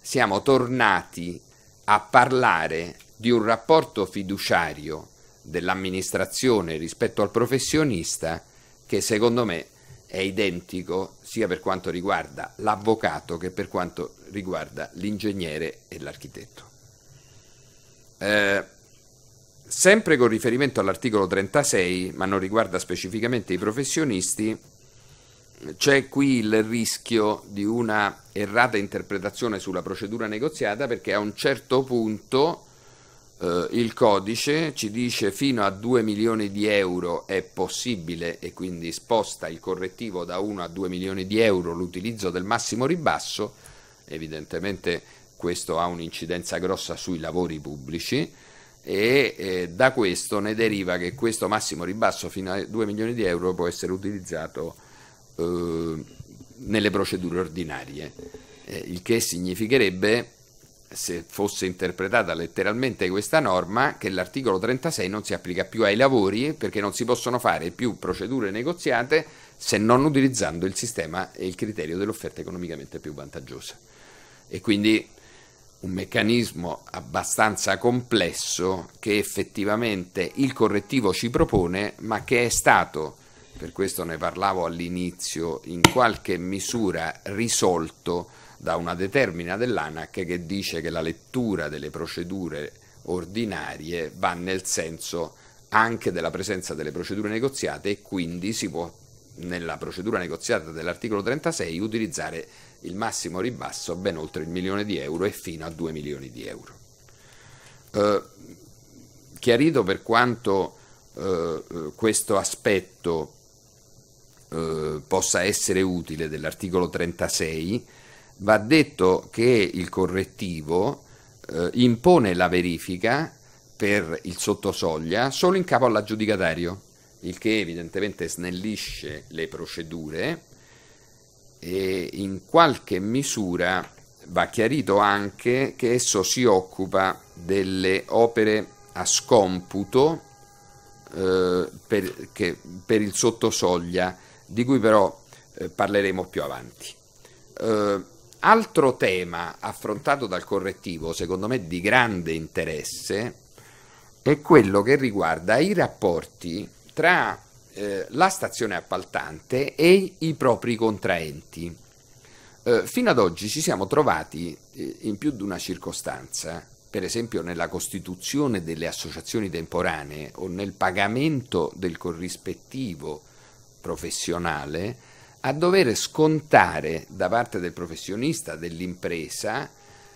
siamo tornati a parlare di un rapporto fiduciario dell'amministrazione rispetto al professionista che secondo me è identico sia per quanto riguarda l'avvocato che per quanto riguarda l'ingegnere e l'architetto. Eh, sempre con riferimento all'articolo 36, ma non riguarda specificamente i professionisti, c'è qui il rischio di una errata interpretazione sulla procedura negoziata perché a un certo punto eh, il codice ci dice fino a 2 milioni di euro è possibile e quindi sposta il correttivo da 1 a 2 milioni di euro l'utilizzo del massimo ribasso, evidentemente questo ha un'incidenza grossa sui lavori pubblici e eh, da questo ne deriva che questo massimo ribasso fino a 2 milioni di euro può essere utilizzato eh, nelle procedure ordinarie, eh, il che significherebbe se fosse interpretata letteralmente questa norma, che l'articolo 36 non si applica più ai lavori perché non si possono fare più procedure negoziate se non utilizzando il sistema e il criterio dell'offerta economicamente più vantaggiosa. E quindi un meccanismo abbastanza complesso che effettivamente il correttivo ci propone, ma che è stato, per questo ne parlavo all'inizio, in qualche misura risolto da una determina dell'ANAC che dice che la lettura delle procedure ordinarie va nel senso anche della presenza delle procedure negoziate e quindi si può nella procedura negoziata dell'articolo 36 utilizzare il massimo ribasso ben oltre il milione di euro e fino a 2 milioni di euro. Eh, chiarito per quanto eh, eh questo aspetto eh, possa essere utile dell'articolo 36, va detto che il correttivo eh, impone la verifica per il sottosoglia solo in capo all'aggiudicatario, il che evidentemente snellisce le procedure e in qualche misura va chiarito anche che esso si occupa delle opere a scomputo eh, per, che, per, il sottosoglia, di cui però eh, parleremo più avanti. Eh, Altro tema affrontato dal correttivo, secondo me di grande interesse, è quello che riguarda i rapporti tra eh, la stazione appaltante e i propri contraenti. Eh, fino ad oggi ci siamo trovati eh, in più di una circostanza, per esempio nella costituzione delle associazioni temporanee o nel pagamento del corrispettivo professionale, a dover scontare da parte del professionista, dell'impresa,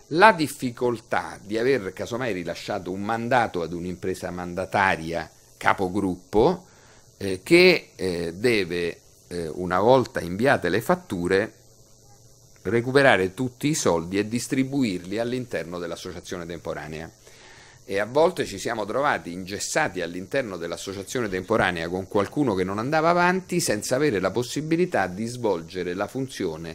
la difficoltà di aver casomai rilasciato un mandato ad un'impresa mandataria capogruppo eh, che eh, deve, eh, una volta inviate le fatture, recuperare tutti i soldi e distribuirli all'interno dell'associazione temporanea e a volte ci siamo trovati ingessati all'interno dell'associazione temporanea con qualcuno che non andava avanti senza avere la possibilità di svolgere la funzione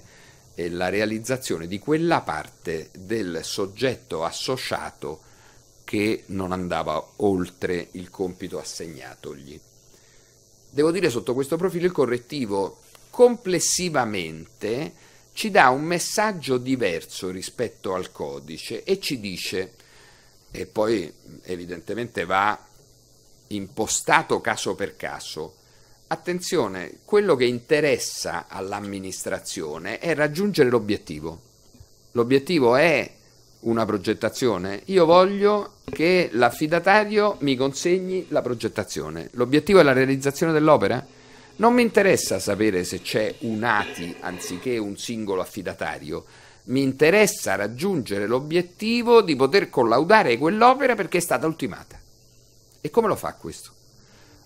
e la realizzazione di quella parte del soggetto associato che non andava oltre il compito assegnatogli. Devo dire sotto questo profilo il correttivo complessivamente ci dà un messaggio diverso rispetto al codice e ci dice e poi evidentemente va impostato caso per caso. Attenzione, quello che interessa all'amministrazione è raggiungere l'obiettivo. L'obiettivo è una progettazione. Io voglio che l'affidatario mi consegni la progettazione. L'obiettivo è la realizzazione dell'opera? Non mi interessa sapere se c'è un ATI anziché un singolo affidatario mi interessa raggiungere l'obiettivo di poter collaudare quell'opera perché è stata ultimata. E come lo fa questo?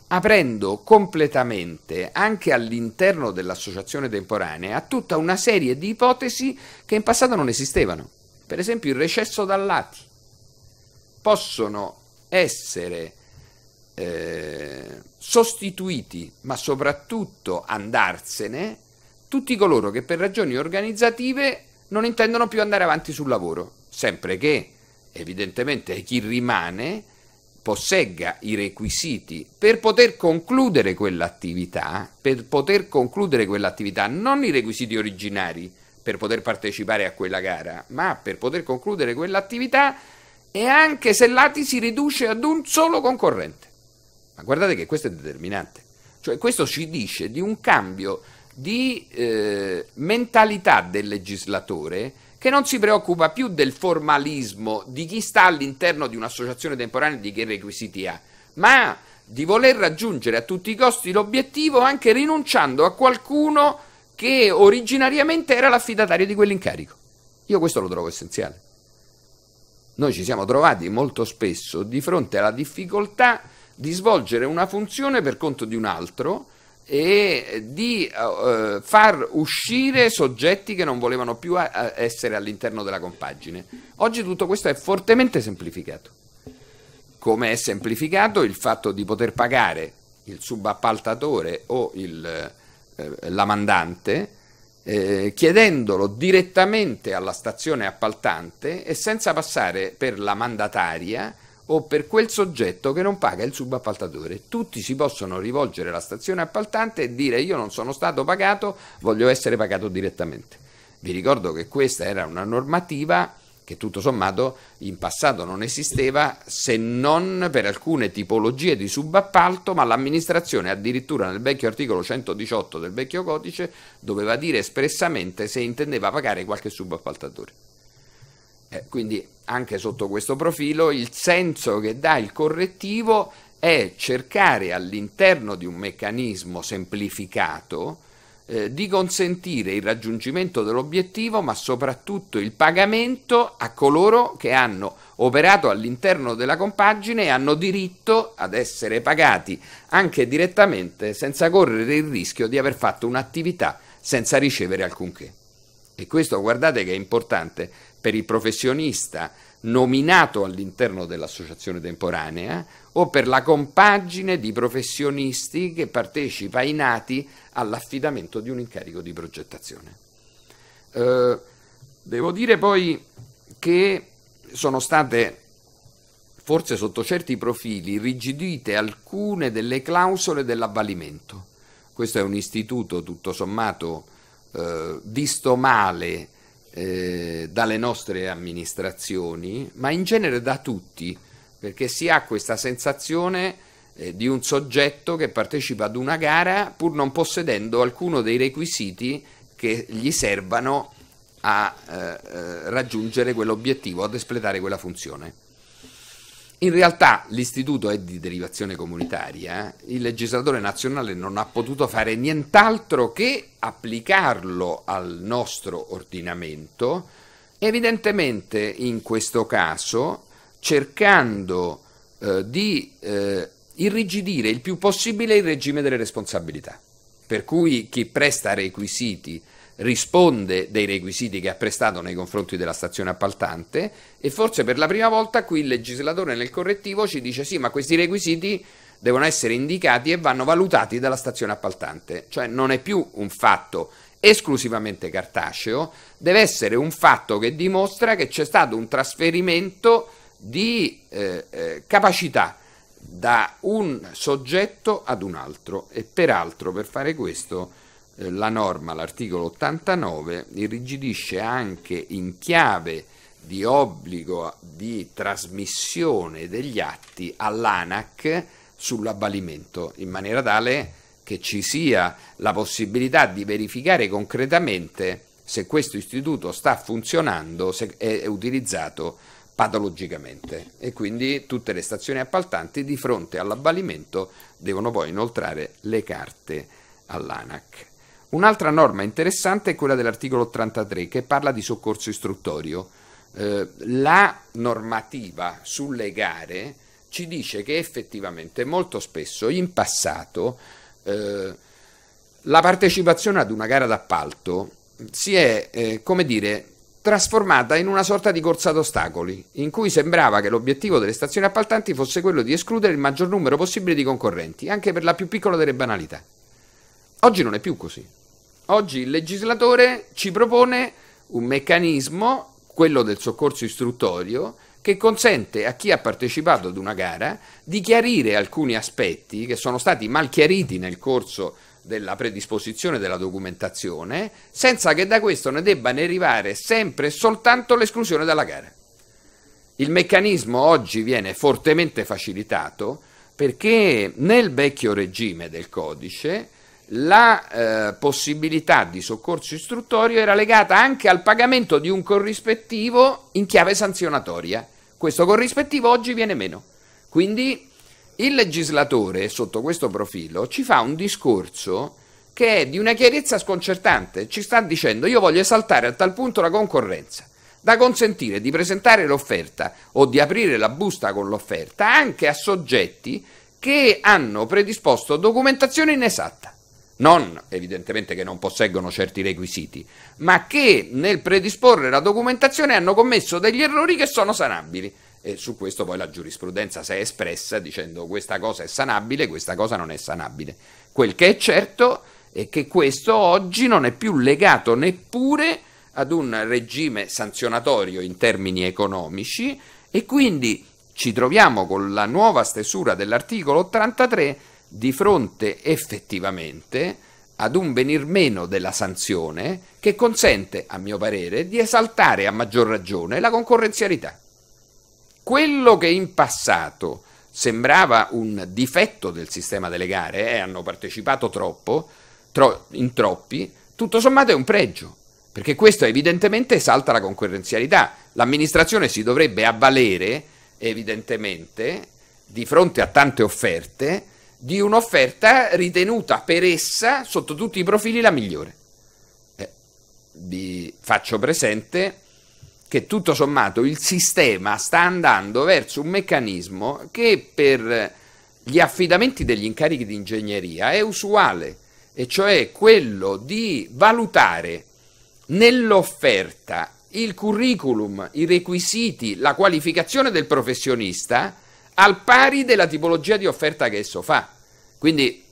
Aprendo completamente, anche all'interno dell'associazione temporanea, a tutta una serie di ipotesi che in passato non esistevano. Per esempio il recesso dall'ati. Possono essere eh, sostituiti, ma soprattutto andarsene, tutti coloro che per ragioni organizzative non intendono più andare avanti sul lavoro, sempre che evidentemente chi rimane possegga i requisiti per poter concludere quell'attività, per poter concludere quell'attività, non i requisiti originari per poter partecipare a quella gara, ma per poter concludere quell'attività e anche se l'ATI si riduce ad un solo concorrente. Ma guardate che questo è determinante, cioè questo ci dice di un cambio di eh, mentalità del legislatore che non si preoccupa più del formalismo di chi sta all'interno di un'associazione temporanea e di che requisiti ha, ma di voler raggiungere a tutti i costi l'obiettivo anche rinunciando a qualcuno che originariamente era l'affidatario di quell'incarico. Io questo lo trovo essenziale. Noi ci siamo trovati molto spesso di fronte alla difficoltà di svolgere una funzione per conto di un altro, e di uh, far uscire soggetti che non volevano più eh, essere all'interno della compagine. Oggi tutto questo è fortemente semplificato. Come è semplificato il fatto di poter pagare il subappaltatore o il, eh, la mandante eh, chiedendolo direttamente alla stazione appaltante e senza passare per la mandataria o per quel soggetto che non paga il subappaltatore. Tutti si possono rivolgere alla stazione appaltante e dire io non sono stato pagato, voglio essere pagato direttamente. Vi ricordo che questa era una normativa che tutto sommato in passato non esisteva se non per alcune tipologie di subappalto, ma l'amministrazione addirittura nel vecchio articolo 118 del vecchio codice doveva dire espressamente se intendeva pagare qualche subappaltatore. Eh, quindi anche sotto questo profilo il senso che dà il correttivo è cercare all'interno di un meccanismo semplificato eh, di consentire il raggiungimento dell'obiettivo, ma soprattutto il pagamento a coloro che hanno operato all'interno della compagine e hanno diritto ad essere pagati anche direttamente senza correre il rischio di aver fatto un'attività senza ricevere alcunché. E questo guardate che è importante per il professionista nominato all'interno dell'associazione temporanea o per la compagine di professionisti che partecipa ai nati all'affidamento di un incarico di progettazione. Eh, devo dire poi che sono state forse sotto certi profili rigidite alcune delle clausole dell'avvalimento. Questo è un istituto tutto sommato eh, visto male eh, dalle nostre amministrazioni, ma in genere da tutti, perché si ha questa sensazione eh, di un soggetto che partecipa ad una gara pur non possedendo alcuno dei requisiti che gli servano a eh, eh raggiungere quell'obiettivo, ad espletare quella funzione. In realtà l'istituto è di derivazione comunitaria, eh. il legislatore nazionale non ha potuto fare nient'altro che applicarlo al nostro ordinamento, evidentemente in questo caso cercando eh, di eh, irrigidire il più possibile il regime delle responsabilità, per cui chi presta requisiti risponde dei requisiti che ha prestato nei confronti della stazione appaltante e forse per la prima volta qui il legislatore nel correttivo ci dice sì, ma questi requisiti devono essere indicati e vanno valutati dalla stazione appaltante, cioè non è più un fatto esclusivamente cartaceo, deve essere un fatto che dimostra che c'è stato un trasferimento di eh, eh, capacità da un soggetto ad un altro e peraltro per fare questo eh, la norma, l'articolo 89, irrigidisce anche in chiave di obbligo di trasmissione degli atti all'ANAC sull'abbalimento, in maniera tale che ci sia la possibilità di verificare concretamente se questo istituto sta funzionando, se è utilizzato patologicamente e quindi tutte le stazioni appaltanti di fronte all'abbalimento devono poi inoltrare le carte all'ANAC. Un'altra norma interessante è quella dell'articolo 83 che parla di soccorso istruttorio. Eh, la normativa sulle gare ci dice che effettivamente molto spesso in passato eh, la partecipazione ad una gara d'appalto si è, eh, come dire, trasformata in una sorta di corsa ad ostacoli, in cui sembrava che l'obiettivo delle stazioni appaltanti fosse quello di escludere il maggior numero possibile di concorrenti, anche per la più piccola delle banalità. Oggi non è più così. Oggi il legislatore ci propone un meccanismo, quello del soccorso istruttorio, che consente a chi ha partecipato ad una gara di chiarire alcuni aspetti che sono stati mal chiariti nel corso della predisposizione della documentazione, senza che da questo ne debba derivare sempre e soltanto l'esclusione dalla gara. Il meccanismo oggi viene fortemente facilitato perché nel vecchio regime del codice la eh, possibilità di soccorso istruttorio era legata anche al pagamento di un corrispettivo in chiave sanzionatoria. Questo corrispettivo oggi viene meno. Quindi il legislatore, sotto questo profilo, ci fa un discorso che è di una chiarezza sconcertante. Ci sta dicendo io voglio esaltare a tal punto la concorrenza da consentire di presentare l'offerta o di aprire la busta con l'offerta anche a soggetti che hanno predisposto documentazione inesatta non evidentemente che non posseggono certi requisiti, ma che nel predisporre la documentazione hanno commesso degli errori che sono sanabili. E su questo poi la giurisprudenza si è espressa dicendo questa cosa è sanabile, questa cosa non è sanabile. Quel che è certo è che questo oggi non è più legato neppure ad un regime sanzionatorio in termini economici e quindi ci troviamo con la nuova stesura dell'articolo 83 di fronte effettivamente ad un venir meno della sanzione che consente, a mio parere, di esaltare a maggior ragione la concorrenzialità. Quello che in passato sembrava un difetto del sistema delle gare e eh, hanno partecipato troppo, tro- in troppi, tutto sommato è un pregio, perché questo evidentemente esalta la concorrenzialità. L'amministrazione si dovrebbe avvalere, evidentemente, di fronte a tante offerte, di un'offerta ritenuta per essa, sotto tutti i profili, la migliore. Eh, vi faccio presente che tutto sommato il sistema sta andando verso un meccanismo che per gli affidamenti degli incarichi di ingegneria è usuale, e cioè quello di valutare nell'offerta il curriculum, i requisiti, la qualificazione del professionista al pari della tipologia di offerta che esso fa. Quindi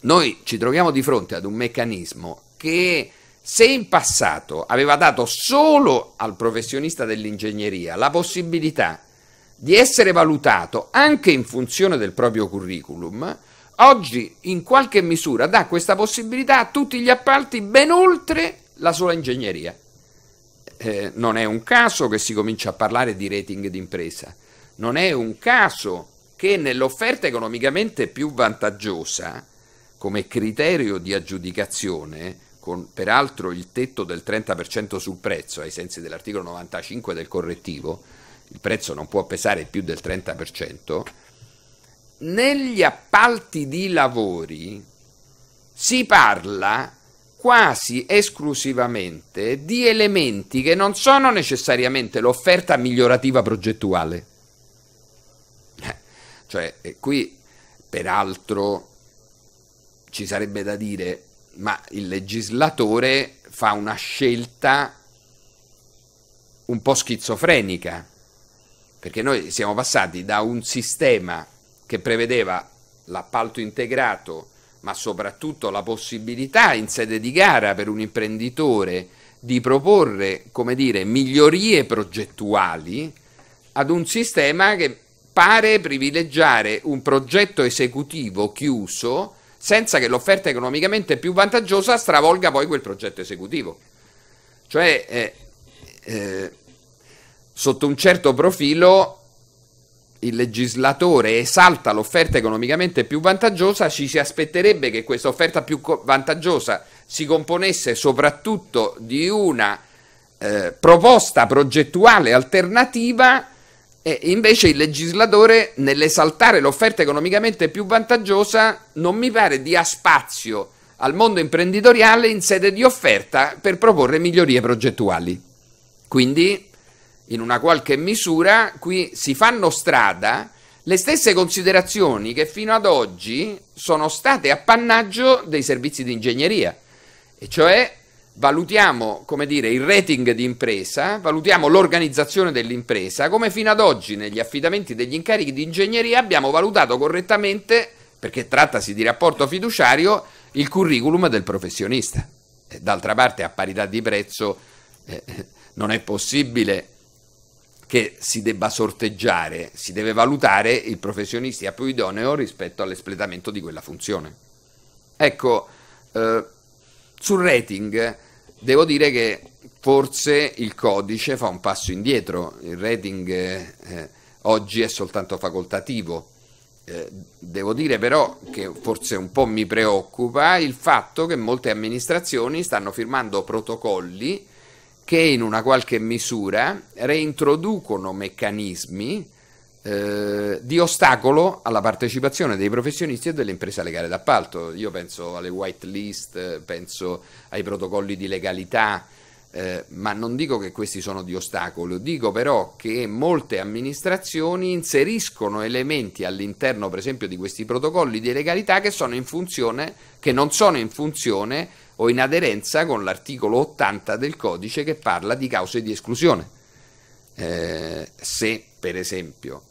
noi ci troviamo di fronte ad un meccanismo che se in passato aveva dato solo al professionista dell'ingegneria la possibilità di essere valutato anche in funzione del proprio curriculum, oggi in qualche misura dà questa possibilità a tutti gli appalti ben oltre la sola ingegneria. Eh, non è un caso che si comincia a parlare di rating d'impresa. Non è un caso che nell'offerta economicamente più vantaggiosa, come criterio di aggiudicazione, con peraltro il tetto del 30% sul prezzo ai sensi dell'articolo 95 del correttivo, il prezzo non può pesare più del 30%, negli appalti di lavori si parla quasi esclusivamente di elementi che non sono necessariamente l'offerta migliorativa progettuale. Cioè, qui peraltro ci sarebbe da dire, ma il legislatore fa una scelta un po' schizofrenica, perché noi siamo passati da un sistema che prevedeva l'appalto integrato, ma soprattutto la possibilità in sede di gara per un imprenditore di proporre, come dire, migliorie progettuali ad un sistema che pare privilegiare un progetto esecutivo chiuso senza che l'offerta economicamente più vantaggiosa stravolga poi quel progetto esecutivo. Cioè, eh, eh, sotto un certo profilo, il legislatore esalta l'offerta economicamente più vantaggiosa, ci si aspetterebbe che questa offerta più vantaggiosa si componesse soprattutto di una eh, proposta progettuale alternativa e invece il legislatore, nell'esaltare l'offerta economicamente più vantaggiosa, non mi pare dia spazio al mondo imprenditoriale in sede di offerta per proporre migliorie progettuali. Quindi, in una qualche misura, qui si fanno strada le stesse considerazioni che fino ad oggi sono state appannaggio dei servizi di ingegneria, e cioè valutiamo come dire, il rating di impresa, valutiamo l'organizzazione dell'impresa, come fino ad oggi negli affidamenti degli incarichi di ingegneria abbiamo valutato correttamente, perché trattasi di rapporto fiduciario, il curriculum del professionista. D'altra parte a parità di prezzo eh, eh, non è possibile che si debba sorteggiare, si deve valutare il professionista più idoneo rispetto all'espletamento di quella funzione. Ecco, eh, sul rating devo dire che forse il codice fa un passo indietro, il rating eh, eh, oggi è soltanto facoltativo. Eh, devo dire però che forse un po' mi preoccupa il fatto che molte amministrazioni stanno firmando protocolli che in una qualche misura reintroducono meccanismi eh, di ostacolo alla partecipazione dei professionisti e delle imprese alle d'appalto. Io penso alle white list, penso ai protocolli di legalità, eh, ma non dico che questi sono di ostacolo, dico però che molte amministrazioni inseriscono elementi all'interno, per esempio, di questi protocolli di legalità che, sono in funzione, che non sono in funzione o in aderenza con l'articolo 80 del codice che parla di cause di esclusione. Eh, se per esempio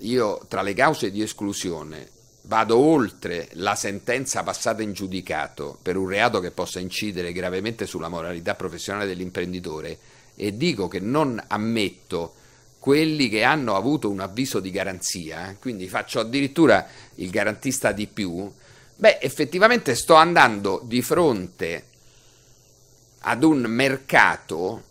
io tra le cause di esclusione vado oltre la sentenza passata in giudicato per un reato che possa incidere gravemente sulla moralità professionale dell'imprenditore e dico che non ammetto quelli che hanno avuto un avviso di garanzia, quindi faccio addirittura il garantista di più, beh effettivamente sto andando di fronte ad un mercato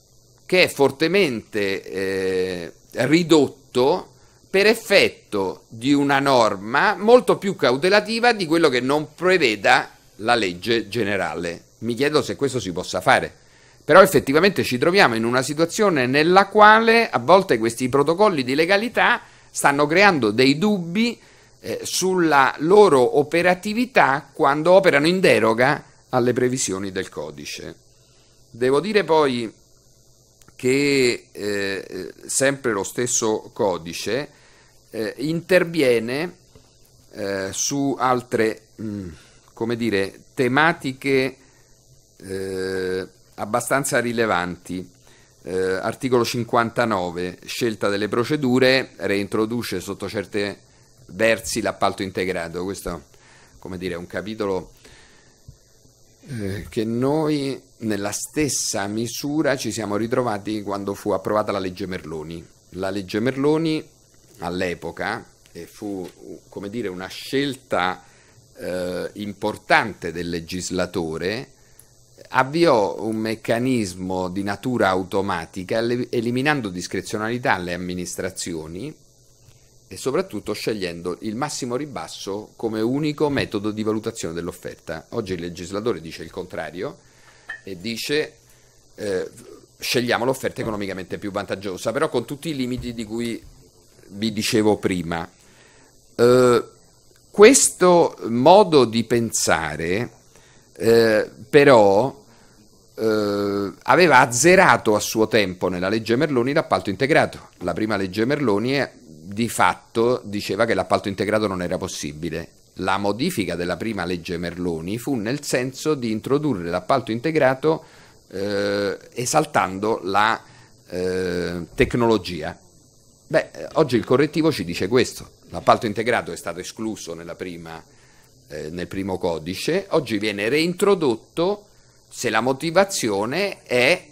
che è fortemente eh, ridotto per effetto di una norma molto più cautelativa di quello che non preveda la legge generale. Mi chiedo se questo si possa fare. Però effettivamente ci troviamo in una situazione nella quale a volte questi protocolli di legalità stanno creando dei dubbi eh, sulla loro operatività quando operano in deroga alle previsioni del codice. Devo dire poi che eh, eh sempre lo stesso codice eh, interviene eh, su altre mh, mm, come dire, tematiche eh, abbastanza rilevanti. Eh, articolo 59, scelta delle procedure, reintroduce sotto certi versi l'appalto integrato. Questo come dire, è un capitolo eh, che noi nella stessa misura ci siamo ritrovati quando fu approvata la legge Merloni. La legge Merloni all'epoca e fu come dire, una scelta eh, importante del legislatore, avviò un meccanismo di natura automatica eliminando discrezionalità alle amministrazioni e soprattutto scegliendo il massimo ribasso come unico metodo di valutazione dell'offerta. Oggi il legislatore dice il contrario e dice eh, scegliamo l'offerta economicamente più vantaggiosa, però con tutti i limiti di cui vi dicevo prima, eh, questo modo di pensare eh, però eh, aveva azzerato a suo tempo nella legge Merloni l'appalto integrato. La prima legge Merloni eh, di fatto diceva che l'appalto integrato non era possibile. La modifica della prima legge Merloni fu nel senso di introdurre l'appalto integrato eh, esaltando la eh, tecnologia. Beh, eh, oggi il correttivo ci dice questo. L'appalto integrato è stato escluso prima, eh, nel primo codice, oggi viene reintrodotto se la motivazione è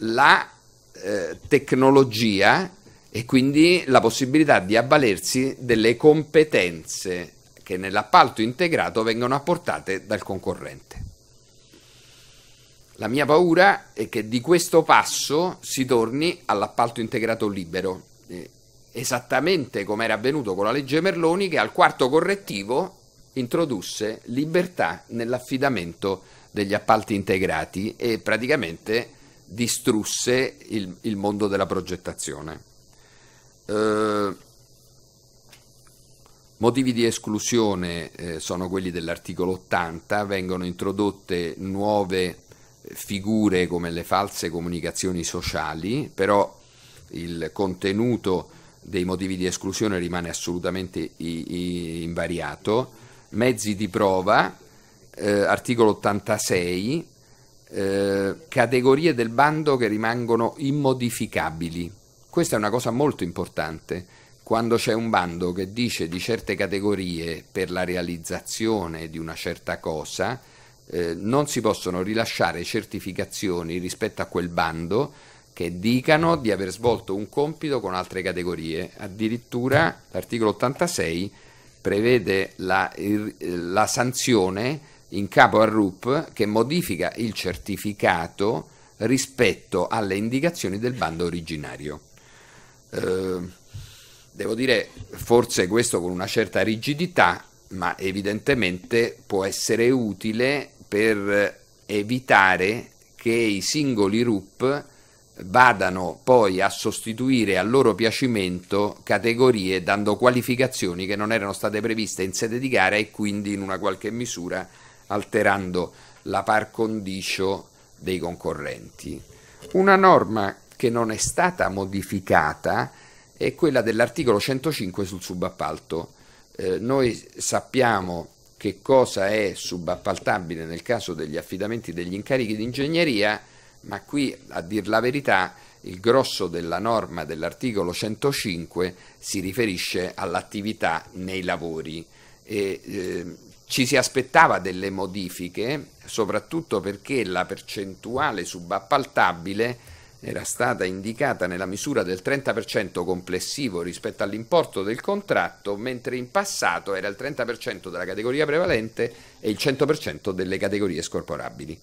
la eh, tecnologia e quindi la possibilità di avvalersi delle competenze che nell'appalto integrato vengono apportate dal concorrente. La mia paura è che di questo passo si torni all'appalto integrato libero, eh, esattamente come era avvenuto con la legge Merloni, che al quarto correttivo introdusse libertà nell'affidamento degli appalti integrati e praticamente distrusse il, il mondo della progettazione. Eh, motivi di esclusione eh, sono quelli dell'articolo 80, vengono introdotte nuove figure come le false comunicazioni sociali, però il contenuto dei motivi di esclusione rimane assolutamente invariato, mezzi di prova, eh, articolo 86, eh, categorie del bando che rimangono immodificabili. Questa è una cosa molto importante. Quando c'è un bando che dice di certe categorie per la realizzazione di una certa cosa, eh, non si possono rilasciare certificazioni rispetto a quel bando che dicano di aver svolto un compito con altre categorie. Addirittura l'articolo 86 prevede la, la sanzione in capo al RUP che modifica il certificato rispetto alle indicazioni del bando originario. Eh, devo dire, forse questo con una certa rigidità, ma evidentemente può essere utile per evitare che i singoli RUP vadano poi a sostituire a loro piacimento categorie dando qualificazioni che non erano state previste in sede di gara e quindi in una qualche misura alterando la par condicio dei concorrenti. Una norma che non è stata modificata è quella dell'articolo 105 sul subappalto. Eh, noi sappiamo che cosa è subappaltabile nel caso degli affidamenti degli incarichi di ingegneria ma qui a dir la verità il grosso della norma dell'articolo 105 si riferisce all'attività nei lavori. E, eh, ci si aspettava delle modifiche, soprattutto perché la percentuale subappaltabile era stata indicata nella misura del 30% complessivo rispetto all'importo del contratto, mentre in passato era il 30% della categoria prevalente e il 100% delle categorie scorporabili.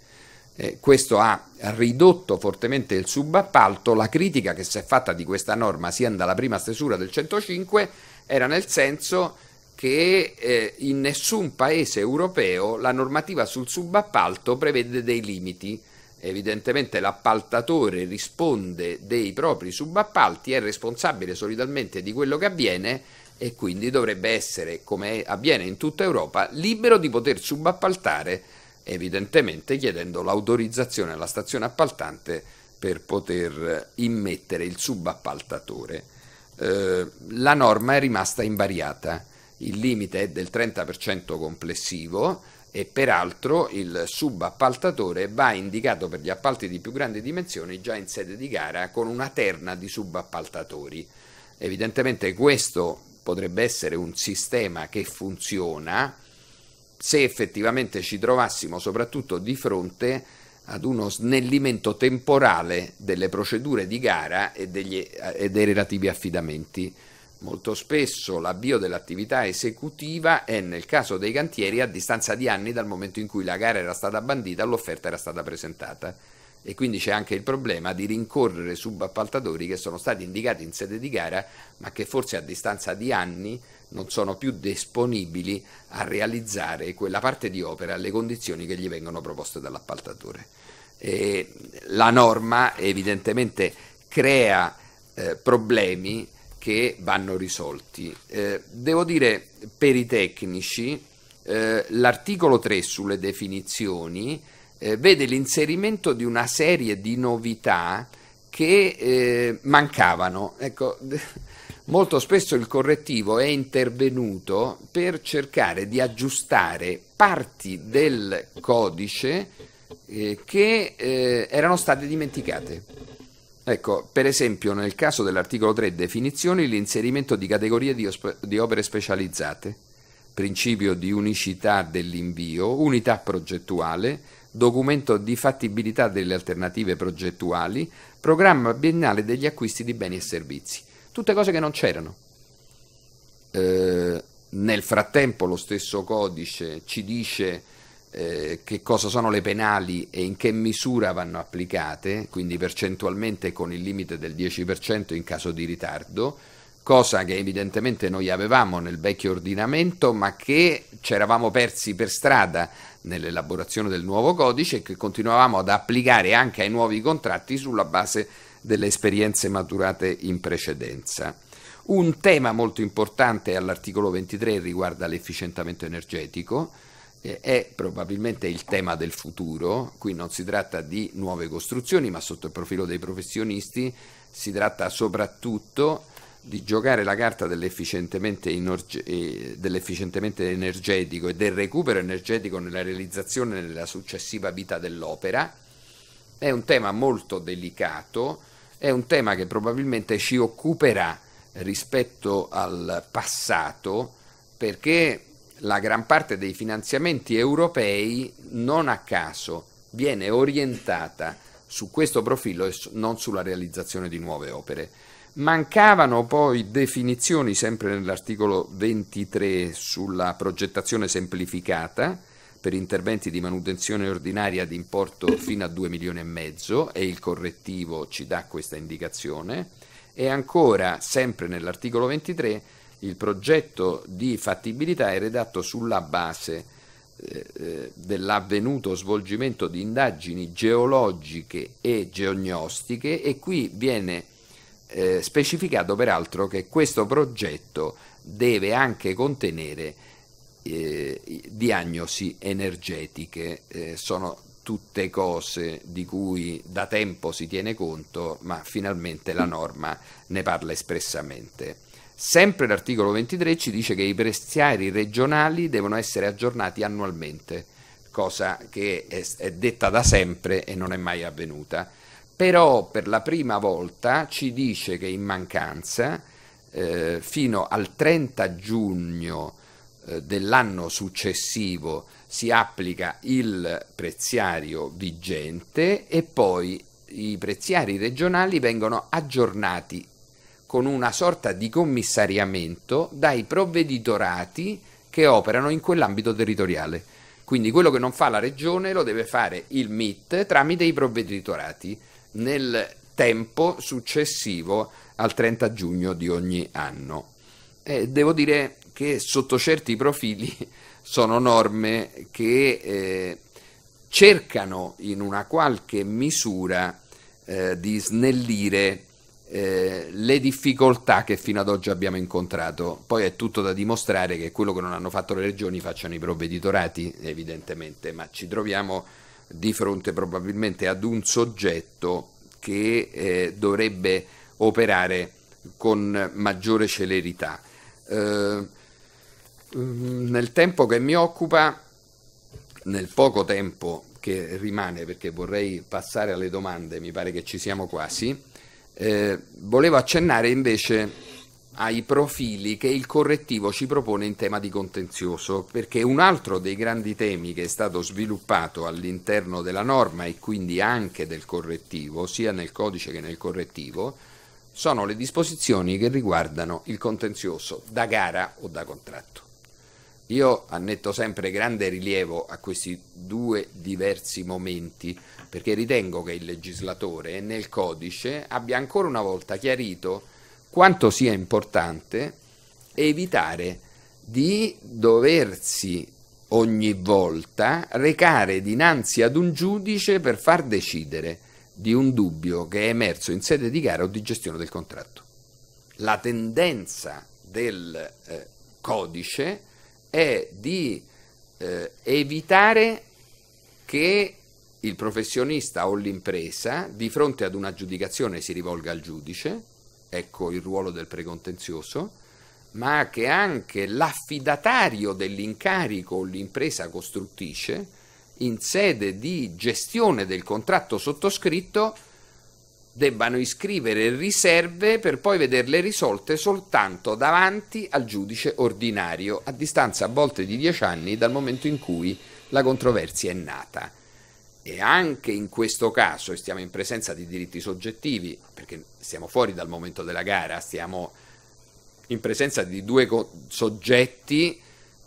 Eh, questo ha ridotto fortemente il subappalto. La critica che si è fatta di questa norma, sia dalla prima stesura del 105, era nel senso che eh, in nessun paese europeo la normativa sul subappalto prevede dei limiti. Evidentemente l'appaltatore risponde dei propri subappalti, è responsabile solidalmente di quello che avviene e quindi dovrebbe essere, come avviene in tutta Europa, libero di poter subappaltare evidentemente chiedendo l'autorizzazione alla stazione appaltante per poter immettere il subappaltatore. Eh, la norma è rimasta invariata, il limite è del 30% complessivo e peraltro il subappaltatore va indicato per gli appalti di più grandi dimensioni già in sede di gara con una terna di subappaltatori. Evidentemente questo potrebbe essere un sistema che funziona, se effettivamente ci trovassimo soprattutto di fronte ad uno snellimento temporale delle procedure di gara e, degli, e dei relativi affidamenti. Molto spesso l'avvio dell'attività esecutiva è nel caso dei cantieri a distanza di anni dal momento in cui la gara era stata bandita o l'offerta era stata presentata e quindi c'è anche il problema di rincorrere subappaltatori che sono stati indicati in sede di gara ma che forse a distanza di anni non sono più disponibili a realizzare quella parte di opera alle condizioni che gli vengono proposte dall'appaltatore. E la norma evidentemente crea eh, problemi che vanno risolti. Eh, devo dire per i tecnici eh, l'articolo 3 sulle definizioni eh, vede l'inserimento di una serie di novità che eh, mancavano. Ecco, molto spesso il correttivo è intervenuto per cercare di aggiustare parti del codice eh, che eh, erano state dimenticate. Ecco, per esempio nel caso dell'articolo 3 definizioni l'inserimento di categorie di, ospe- di, opere specializzate, principio di unicità dell'invio, unità progettuale, documento di fattibilità delle alternative progettuali, programma biennale degli acquisti di beni e servizi. Tutte cose che non c'erano. Eh, nel frattempo lo stesso codice ci dice eh, che cosa sono le penali e in che misura vanno applicate, quindi percentualmente con il limite del 10% in caso di ritardo, cosa che evidentemente noi avevamo nel vecchio ordinamento ma che ci eravamo persi per strada nell'elaborazione del nuovo codice e che continuavamo ad applicare anche ai nuovi contratti sulla base delle esperienze maturate in precedenza. Un tema molto importante all'articolo 23 riguarda l'efficientamento energetico, è probabilmente il tema del futuro, qui non si tratta di nuove costruzioni ma sotto il profilo dei professionisti si tratta soprattutto di giocare la carta dell'efficientemente, eh, dell'efficientemente, energetico e del recupero energetico nella realizzazione e nella successiva vita dell'opera. È un tema molto delicato, è un tema che probabilmente ci occuperà rispetto al passato perché la gran parte dei finanziamenti europei non a caso viene orientata su questo profilo e non sulla realizzazione di nuove opere. Mancavano poi definizioni, sempre nell'articolo 23, sulla progettazione semplificata per interventi di manutenzione ordinaria di importo fino a 2 milioni e mezzo e il correttivo ci dà questa indicazione e ancora sempre nell'articolo 23 il progetto di fattibilità è redatto sulla base eh, eh, dell'avvenuto svolgimento di indagini geologiche e geognostiche e qui viene eh, specificando peraltro che questo progetto deve anche contenere eh, diagnosi energetiche, eh, sono tutte cose di cui da tempo si tiene conto, ma finalmente la norma ne parla espressamente. Sempre l'articolo 23 ci dice che i prezziari regionali devono essere aggiornati annualmente, cosa che è, è detta da sempre e non è mai avvenuta però per la prima volta ci dice che in mancanza eh, fino al 30 giugno eh, dell'anno successivo si applica il preziario vigente e poi i preziari regionali vengono aggiornati con una sorta di commissariamento dai provveditorati che operano in quell'ambito territoriale. Quindi quello che non fa la regione lo deve fare il MIT tramite i provveditorati nel tempo successivo al 30 giugno di ogni anno. Eh, devo dire che sotto certi profili sono norme che eh, cercano in una qualche misura eh, di snellire eh, le difficoltà che fino ad oggi abbiamo incontrato. Poi è tutto da dimostrare che quello che non hanno fatto le regioni facciano i provveditorati, evidentemente, ma ci troviamo di fronte probabilmente ad un soggetto che eh, dovrebbe operare con maggiore celerità. Eh, mm, nel tempo che mi occupa, nel poco tempo che rimane, perché vorrei passare alle domande, mi pare che ci siamo quasi, eh, volevo accennare invece ai profili che il correttivo ci propone in tema di contenzioso, perché un altro dei grandi temi che è stato sviluppato all'interno della norma e quindi anche del correttivo, sia nel codice che nel correttivo, sono le disposizioni che riguardano il contenzioso da gara o da contratto. Io annetto sempre grande rilievo a questi due diversi momenti perché ritengo che il legislatore nel codice abbia ancora una volta chiarito quanto sia importante evitare di doversi ogni volta recare dinanzi ad un giudice per far decidere di un dubbio che è emerso in sede di gara o di gestione del contratto. La tendenza del eh, codice è di eh, evitare che il professionista o l'impresa di fronte ad una giudicazione si rivolga al giudice ecco il ruolo del precontenzioso, ma che anche l'affidatario dell'incarico o l'impresa costruttrice, in sede di gestione del contratto sottoscritto, debbano iscrivere riserve per poi vederle risolte soltanto davanti al giudice ordinario, a distanza a volte di dieci anni dal momento in cui la controversia è nata e anche in questo caso stiamo in presenza di diritti soggettivi, perché siamo fuori dal momento della gara, stiamo in presenza di due soggetti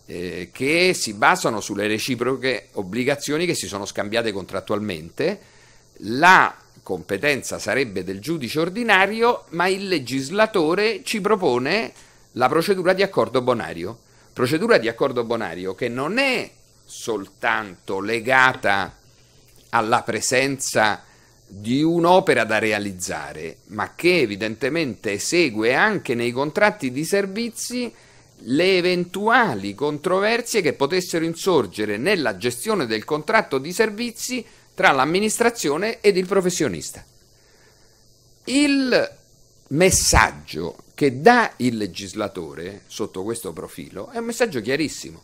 eh, che si basano sulle reciproche obbligazioni che si sono scambiate contrattualmente, la competenza sarebbe del giudice ordinario, ma il legislatore ci propone la procedura di accordo bonario. Procedura di accordo bonario che non è soltanto legata alla presenza di un'opera da realizzare, ma che evidentemente segue anche nei contratti di servizi le eventuali controversie che potessero insorgere nella gestione del contratto di servizi tra l'amministrazione ed il professionista. Il messaggio che dà il legislatore sotto questo profilo è un messaggio chiarissimo.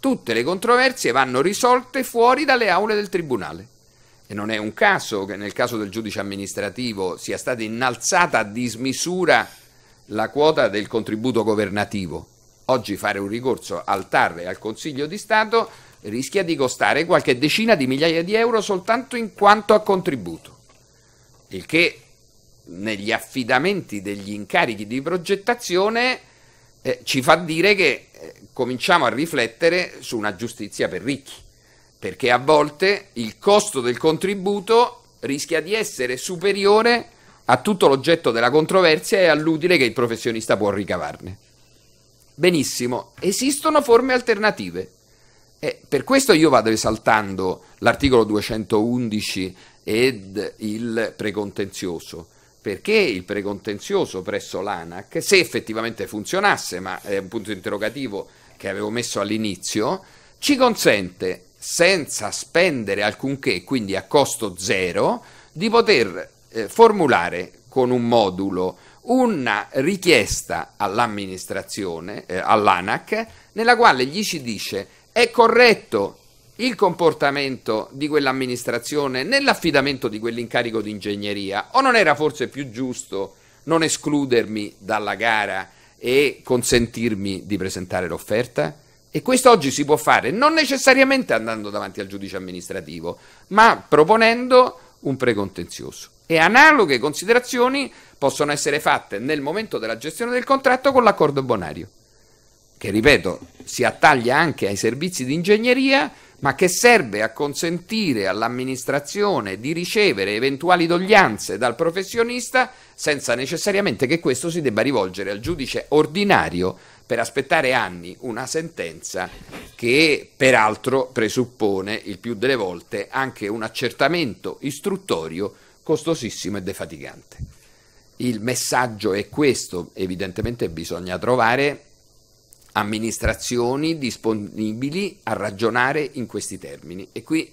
Tutte le controversie vanno risolte fuori dalle aule del Tribunale. E non è un caso che nel caso del giudice amministrativo sia stata innalzata a dismisura la quota del contributo governativo. Oggi fare un ricorso al TAR e al Consiglio di Stato rischia di costare qualche decina di migliaia di euro soltanto in quanto a contributo, il che negli affidamenti degli incarichi di progettazione eh, ci fa dire che eh, cominciamo a riflettere su una giustizia per ricchi perché a volte il costo del contributo rischia di essere superiore a tutto l'oggetto della controversia e all'utile che il professionista può ricavarne. Benissimo, esistono forme alternative. E per questo io vado esaltando l'articolo 211 ed il precontenzioso, perché il precontenzioso presso l'ANAC, se effettivamente funzionasse, ma è un punto interrogativo che avevo messo all'inizio, ci consente senza spendere alcunché, quindi a costo zero, di poter eh, formulare con un modulo una richiesta all'amministrazione, eh, all'ANAC, nella quale gli si dice è corretto il comportamento di quell'amministrazione nell'affidamento di quell'incarico di ingegneria o non era forse più giusto non escludermi dalla gara e consentirmi di presentare l'offerta? E questo oggi si può fare non necessariamente andando davanti al giudice amministrativo, ma proponendo un precontenzioso. E analoghe considerazioni possono essere fatte nel momento della gestione del contratto con l'accordo bonario, che ripeto si attaglia anche ai servizi di ingegneria, ma che serve a consentire all'amministrazione di ricevere eventuali doglianze dal professionista senza necessariamente che questo si debba rivolgere al giudice ordinario per aspettare anni una sentenza che peraltro presuppone il più delle volte anche un accertamento istruttorio costosissimo e defatigante. Il messaggio è questo, evidentemente bisogna trovare amministrazioni disponibili a ragionare in questi termini e qui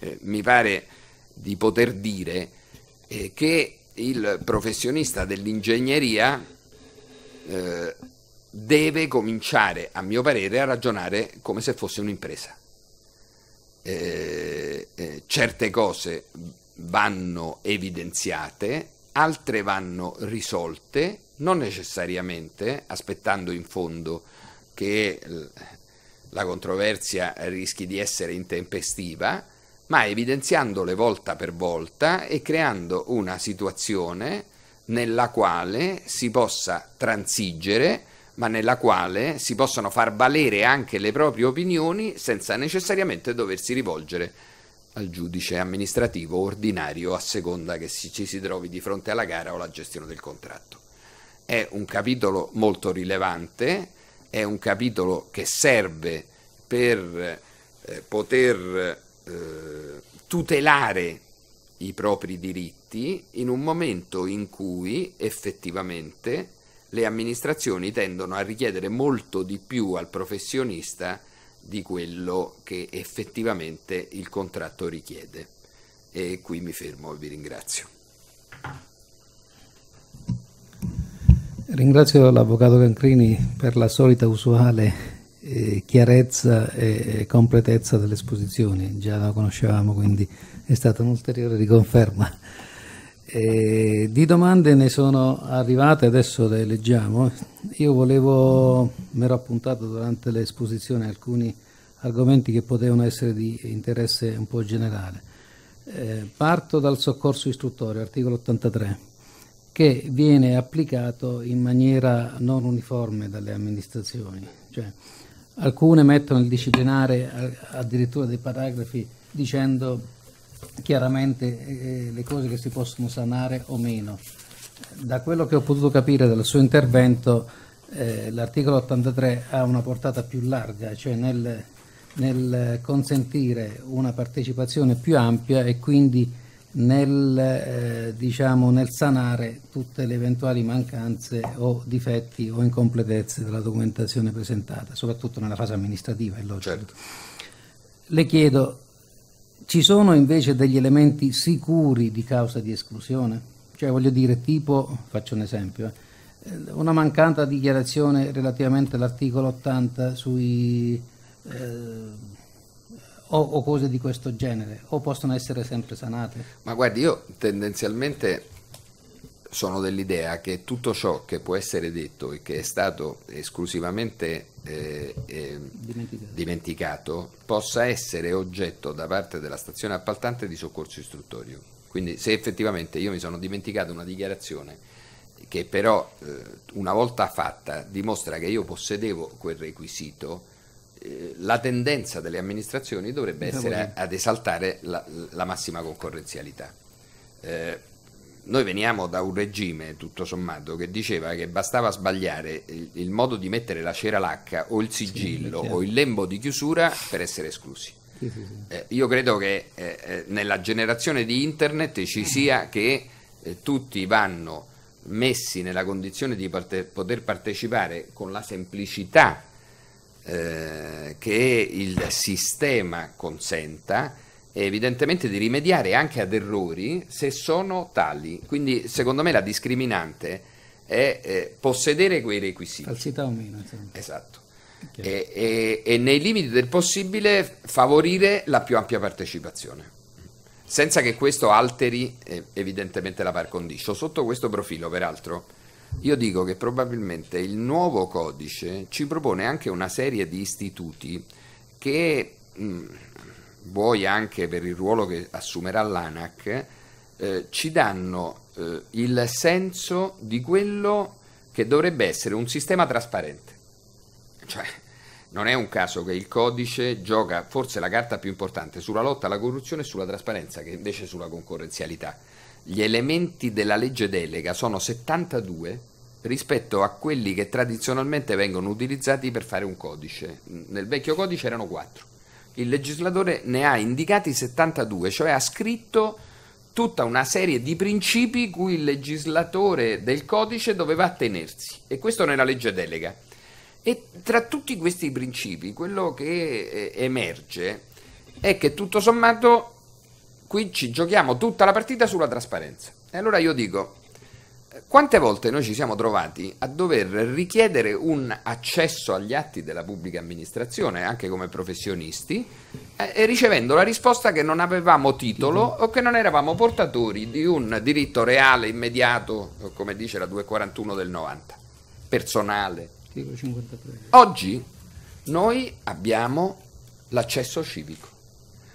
eh, mi pare di poter dire eh, che il professionista dell'ingegneria eh, deve cominciare, a mio parere, a ragionare come se fosse un'impresa. Eh, eh, certe cose vanno evidenziate, altre vanno risolte, non necessariamente aspettando in fondo che la controversia rischi di essere intempestiva, ma evidenziandole volta per volta e creando una situazione nella quale si possa transigere ma nella quale si possono far valere anche le proprie opinioni senza necessariamente doversi rivolgere al giudice amministrativo ordinario a seconda che ci si trovi di fronte alla gara o alla gestione del contratto. È un capitolo molto rilevante, è un capitolo che serve per eh, poter eh, tutelare i propri diritti in un momento in cui effettivamente le amministrazioni tendono a richiedere molto di più al professionista di quello che effettivamente il contratto richiede. E qui mi fermo e vi ringrazio. Ringrazio l'Avvocato Cancrini per la solita usuale eh, chiarezza e completezza dell'esposizione, già la conoscevamo quindi è stata un'ulteriore riconferma. E di domande ne sono arrivate, adesso le leggiamo. Io volevo, mi ero appuntato durante l'esposizione alcuni argomenti che potevano essere di interesse un po' generale. Eh, parto dal soccorso istruttorio, articolo 83, che viene applicato in maniera non uniforme dalle amministrazioni. Cioè, alcune mettono il disciplinare eh, addirittura dei paragrafi dicendo chiaramente eh, eh, le cose che si possono sanare o meno. Da quello che ho potuto capire dal suo intervento, eh, l'articolo 83 ha una portata più larga, cioè nel, nel consentire una partecipazione più ampia e quindi nel, eh, diciamo, nel, sanare tutte le eventuali mancanze o difetti o incompletezze della documentazione presentata, soprattutto nella fase amministrativa, è logico. Certo. Le chiedo ci sono invece degli elementi sicuri di causa di esclusione? Cioè voglio dire tipo, faccio un esempio, eh, una mancata dichiarazione relativamente all'articolo 80 sui... Eh, o, cose di questo genere, o possono essere sempre sanate? Ma guardi, io tendenzialmente sono dell'idea che tutto ciò che può essere detto e che è stato esclusivamente eh, eh, dimenticato. dimenticato. possa essere oggetto da parte della stazione appaltante di soccorso istruttorio. Quindi se effettivamente io mi sono dimenticato una dichiarazione che però eh, una volta fatta dimostra che io possedevo quel requisito, eh, la tendenza delle amministrazioni dovrebbe diciamo essere ad esaltare la, la massima concorrenzialità. Eh, noi veniamo da un regime, tutto sommato, che diceva che bastava sbagliare il, il modo di mettere la cera lacca o il sigillo sì, o il lembo di chiusura per essere esclusi. Sì, sì, eh, io credo che eh, eh, nella generazione di internet ci sia che eh, tutti vanno messi nella condizione di parte, poter partecipare con la semplicità eh, che il sistema consenta evidentemente di rimediare anche ad errori se sono tali. Quindi secondo me la discriminante è eh, possedere quei requisiti. Falsità o meno. Insomma. Esatto. E, e, e nei limiti del possibile favorire la più ampia partecipazione senza che questo alteri eh, evidentemente la par condicio. Sotto questo profilo, peraltro, io dico che probabilmente il nuovo codice ci propone anche una serie di istituti che mh, mm, vuoi anche per il ruolo che assumerà l'ANAC, eh, ci danno eh, il senso di quello che dovrebbe essere un sistema trasparente. Cioè, non è un caso che il codice gioca forse la carta più importante sulla lotta alla corruzione e sulla trasparenza che invece sulla concorrenzialità. Gli elementi della legge delega sono 72 rispetto a quelli che tradizionalmente vengono utilizzati per fare un codice. Nel vecchio codice erano 4 il legislatore ne ha indicati 72, cioè ha scritto tutta una serie di principi cui il legislatore del codice doveva attenersi e questo nella legge delega. E tra tutti questi principi quello che eh, emerge è che tutto sommato qui ci giochiamo tutta la partita sulla trasparenza. E allora io dico, quante volte noi ci siamo trovati a dover richiedere un accesso agli atti della pubblica amministrazione, anche come professionisti, eh, ricevendo la risposta che non avevamo titolo mhm. o che non eravamo portatori di un diritto reale, immediato, come dice la 241 del 90, personale. Oggi noi abbiamo l'accesso civico.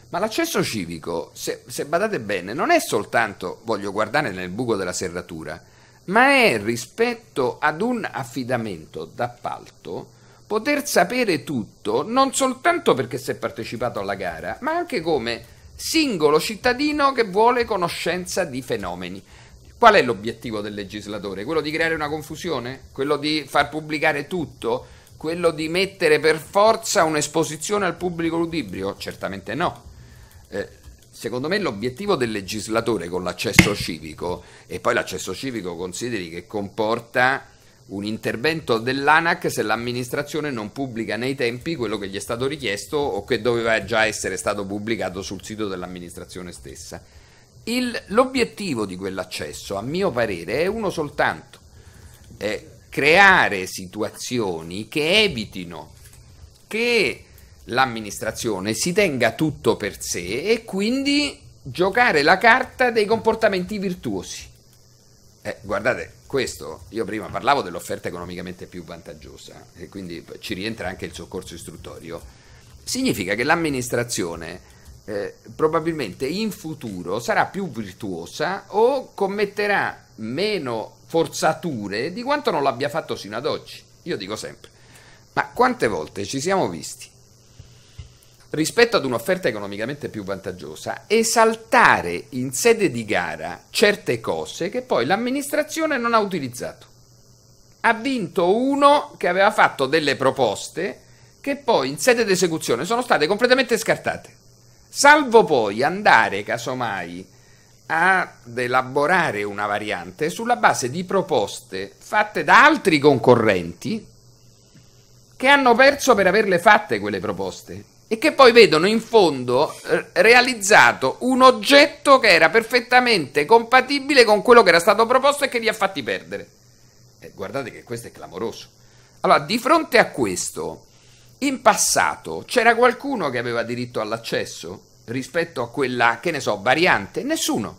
Ma l'accesso civico, se, se badate bene, non è soltanto voglio guardare nel buco della serratura, ma è rispetto ad un affidamento d'appalto poter sapere tutto non soltanto perché si è partecipato alla gara, ma anche come singolo cittadino che vuole conoscenza di fenomeni. Qual è l'obiettivo del legislatore? Quello di creare una confusione? Quello di far pubblicare tutto? Quello di mettere per forza un'esposizione al pubblico ludibrio? Certamente no. Eh, secondo me l'obiettivo del legislatore con l'accesso civico, e poi l'accesso civico consideri che comporta un intervento dell'ANAC se l'amministrazione non pubblica nei tempi quello che gli è stato richiesto o che doveva già essere stato pubblicato sul sito dell'amministrazione stessa. Il, l'obiettivo di quell'accesso, a mio parere, è uno soltanto, è creare situazioni che evitino che l'amministrazione si tenga tutto per sé e quindi giocare la carta dei comportamenti virtuosi. Eh, guardate, questo, io prima parlavo dell'offerta economicamente più vantaggiosa e quindi ci rientra anche il soccorso istruttorio, significa che l'amministrazione eh, probabilmente in futuro sarà più virtuosa o commetterà meno forzature di quanto non l'abbia fatto sino ad oggi. Io dico sempre, ma quante volte ci siamo visti rispetto ad un'offerta economicamente più vantaggiosa, esaltare in sede di gara certe cose che poi l'amministrazione non ha utilizzato. Ha vinto uno che aveva fatto delle proposte che poi in sede di esecuzione sono state completamente scartate, salvo poi andare casomai ad elaborare una variante sulla base di proposte fatte da altri concorrenti che hanno perso per averle fatte quelle proposte e che poi vedono in fondo eh, realizzato un oggetto che era perfettamente compatibile con quello che era stato proposto e che li ha fatti perdere. E guardate che questo è clamoroso. Allora, di fronte a questo, in passato c'era qualcuno che aveva diritto all'accesso rispetto a quella, che ne so, variante? Nessuno.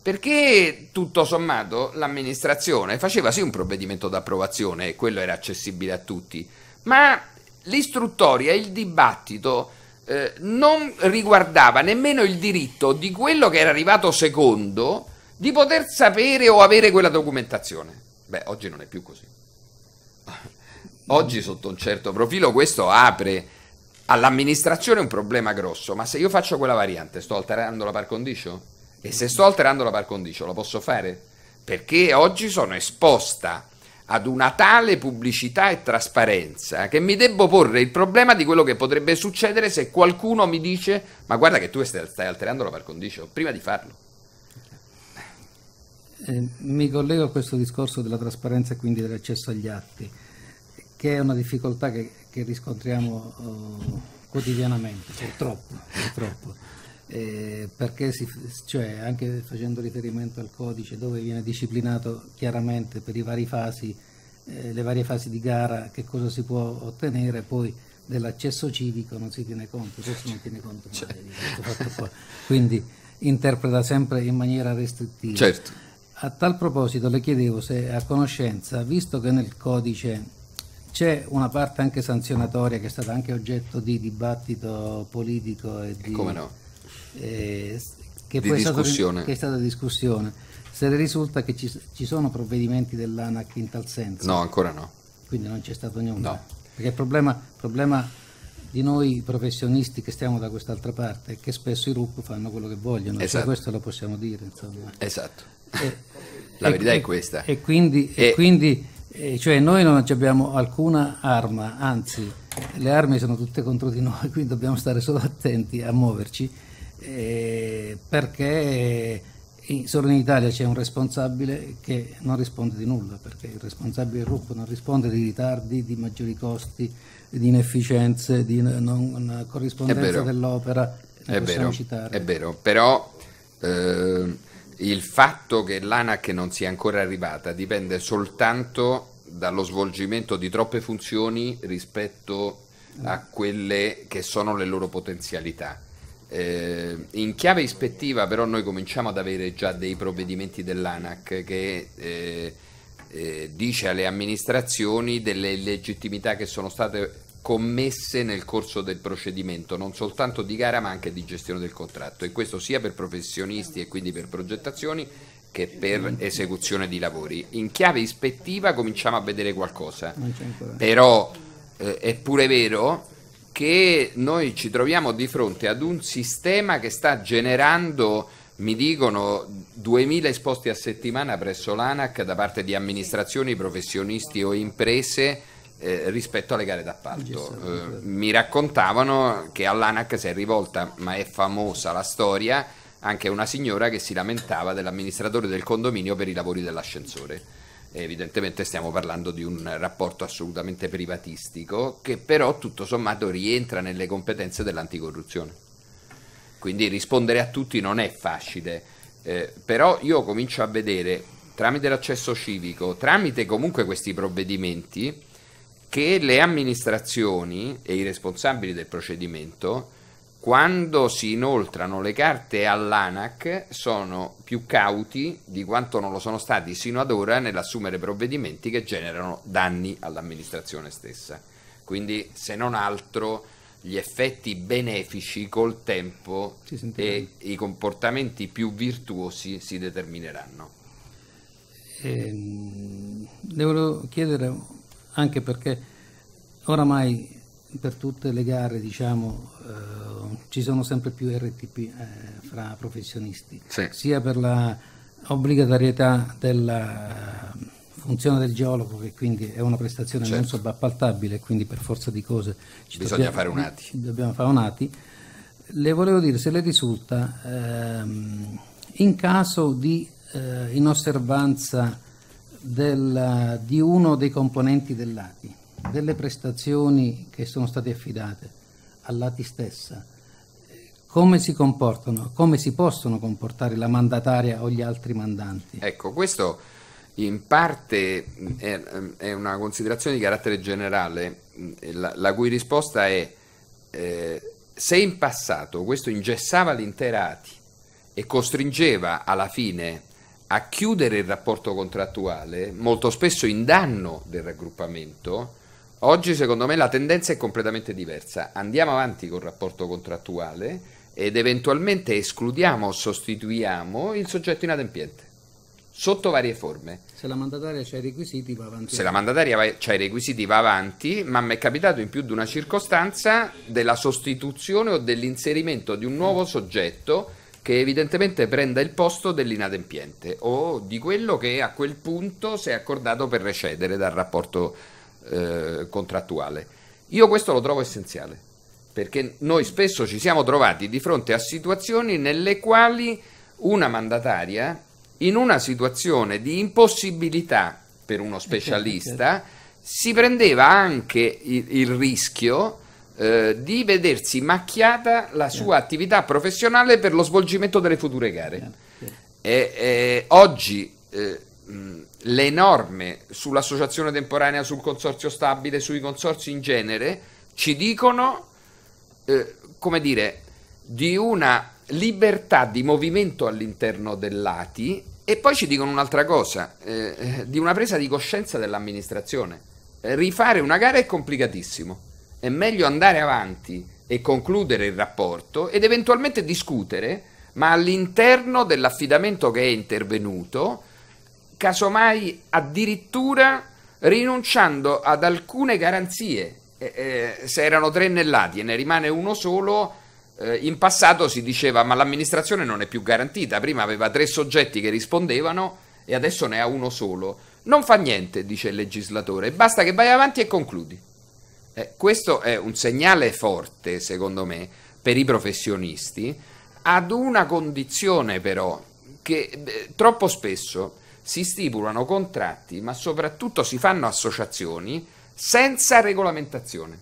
Perché tutto sommato l'amministrazione faceva sì un provvedimento d'approvazione e quello era accessibile a tutti, ma l'istruttoria, il dibattito eh, non riguardava nemmeno il diritto di quello che era arrivato secondo di poter sapere o avere quella documentazione. Beh, oggi non è più così. Oggi sotto un certo profilo questo apre all'amministrazione un problema grosso, ma se io faccio quella variante sto alterando la par condicio? E se sto alterando la par condicio lo posso fare? Perché oggi sono esposta ad una tale pubblicità e trasparenza che mi debbo porre il problema di quello che potrebbe succedere se qualcuno mi dice ma guarda che tu stai, alterando la par condicio prima di farlo. Eh, mi collego a questo discorso della trasparenza e quindi dell'accesso agli atti, che è una difficoltà che, che riscontriamo oh, quotidianamente, purtroppo. purtroppo eh, perché si, cioè anche facendo riferimento al codice dove viene disciplinato chiaramente per vari fasi, eh, le varie fasi di gara che cosa si può ottenere, poi dell'accesso civico non si tiene conto, questo non tiene conto mai certo. fatto qua. Quindi interpreta sempre in maniera restrittiva. Certo. A tal proposito le chiedevo se a conoscenza, visto che nel codice c'è una parte anche sanzionatoria che è stata anche oggetto di dibattito politico e, e Come no? Eh, che, poi discussione. È stato, che è stata discussione. Se ne risulta che ci, ci, sono provvedimenti dell'ANAC in tal senso? No, ancora no. Quindi non c'è stato nulla. No. Perché il problema, problema di noi professionisti che stiamo da quest'altra parte è che spesso i RUP fanno quello che vogliono, cioè, esatto. cioè questo lo possiamo dire. Insomma. Esatto. Eh, e, La verità e, è questa. E quindi, e... quindi eh, cioè noi non abbiamo alcuna arma, anzi le armi sono tutte contro di noi, quindi dobbiamo stare solo attenti a muoverci eh, perché solo in Italia c'è un responsabile che non risponde di nulla, perché il responsabile del gruppo non risponde di ritardi, di maggiori costi, di inefficienze, di non corrispondenza dell'opera. È vero, citare. è vero, però eh, il fatto che l'ANAC non sia ancora arrivata dipende soltanto dallo svolgimento di troppe funzioni rispetto a quelle che sono le loro potenzialità eh, in chiave ispettiva però noi cominciamo ad avere già dei provvedimenti dell'ANAC che eh, eh, dice alle amministrazioni delle illegittimità che sono state commesse nel corso del procedimento, non soltanto di gara ma anche di gestione del contratto e questo sia per professionisti e quindi per progettazioni che per esecuzione di lavori. In chiave ispettiva cominciamo a vedere qualcosa, però eh, è pure vero che noi ci troviamo di fronte ad un sistema che sta generando mi dicono 2.000 esposti a settimana presso l'ANAC da parte di amministrazioni, professionisti o imprese eh, rispetto alle gare d'appalto. Eh, mi raccontavano che all'ANAC si è rivolta, ma è famosa la storia, anche una signora che si lamentava dell'amministratore del condominio per i lavori dell'ascensore evidentemente stiamo parlando di un rapporto assolutamente privatistico che però tutto sommato rientra nelle competenze dell'anticorruzione. Quindi rispondere a tutti non è facile, eh, però io comincio a vedere tramite l'accesso civico, tramite comunque questi provvedimenti, che le amministrazioni e i responsabili del procedimento quando si inoltrano le carte all'ANAC sono più cauti di quanto non lo sono stati sino ad ora nell'assumere provvedimenti che generano danni all'amministrazione stessa. Quindi, se non altro, gli effetti benefici col tempo e i comportamenti più virtuosi si determineranno. Eh, devo chiedere anche perché oramai per tutte le gare, diciamo, Ehm, ci sono sempre più RTP eh, fra professionisti, sì. sia per l'obbligatorietà della funzione del geologo che quindi è una prestazione certo. non subappaltabile, quindi per forza di cose ci bisogna dobbiamo, fare un atti. Dobbiamo fare un atti. Le volevo dire se le risulta ehm, in caso di eh, inosservanza del, di uno dei componenti dell'ATI, delle prestazioni che sono state affidate, all'ATI stessa, come si comportano, come si possono comportare la mandataria o gli altri mandanti? Ecco, questo in parte mm, è, mm, è una considerazione di carattere generale, mm, la, la cui risposta è eh, se in passato questo ingessava l'intera ATI e costringeva alla fine a chiudere il rapporto contrattuale, molto spesso in danno del raggruppamento, Oggi secondo me la tendenza è completamente diversa. Andiamo avanti col rapporto contrattuale ed eventualmente escludiamo o sostituiamo il soggetto inadempiente sotto varie forme. Se la mandataria ha i requisiti va avanti. Se la mandataria ha i requisiti va avanti, ma mi è capitato in più di una circostanza della sostituzione o dell'inserimento di un nuovo soggetto che evidentemente prenda il posto dell'inadempiente o di quello che a quel punto si è accordato per recedere dal rapporto eh, contrattuale. Io questo lo trovo essenziale, perché noi spesso ci siamo trovati di fronte a situazioni nelle quali una mandataria, in una situazione di impossibilità per uno eh, certo, specialista, certo. si prendeva anche il, il rischio eh, di vedersi macchiata la sua attività professionale per lo svolgimento delle future gare. E, e oggi eh, le norme sull'associazione temporanea, sul consorzio stabile, sui consorzi in genere, ci dicono, eh, come dire, di una libertà di movimento all'interno dell'ATI e poi ci dicono un'altra cosa, eh, eh di una presa di coscienza dell'amministrazione. Eh, rifare una gara è complicatissimo, è meglio andare avanti e concludere il rapporto ed eventualmente discutere, ma all'interno dell'affidamento che è intervenuto casomai addirittura rinunciando ad alcune garanzie. Eh, eh, se erano tre nell'ATI e ne rimane uno solo, eh, in passato si diceva ma l'amministrazione non è più garantita, prima aveva tre soggetti che rispondevano e adesso ne ha uno solo. Non fa niente, dice il legislatore, basta che vai avanti e concludi. Eh, questo è un segnale forte, secondo me, per i professionisti, ad una condizione però che eh, troppo spesso si stipulano contratti, ma soprattutto si fanno associazioni senza regolamentazione.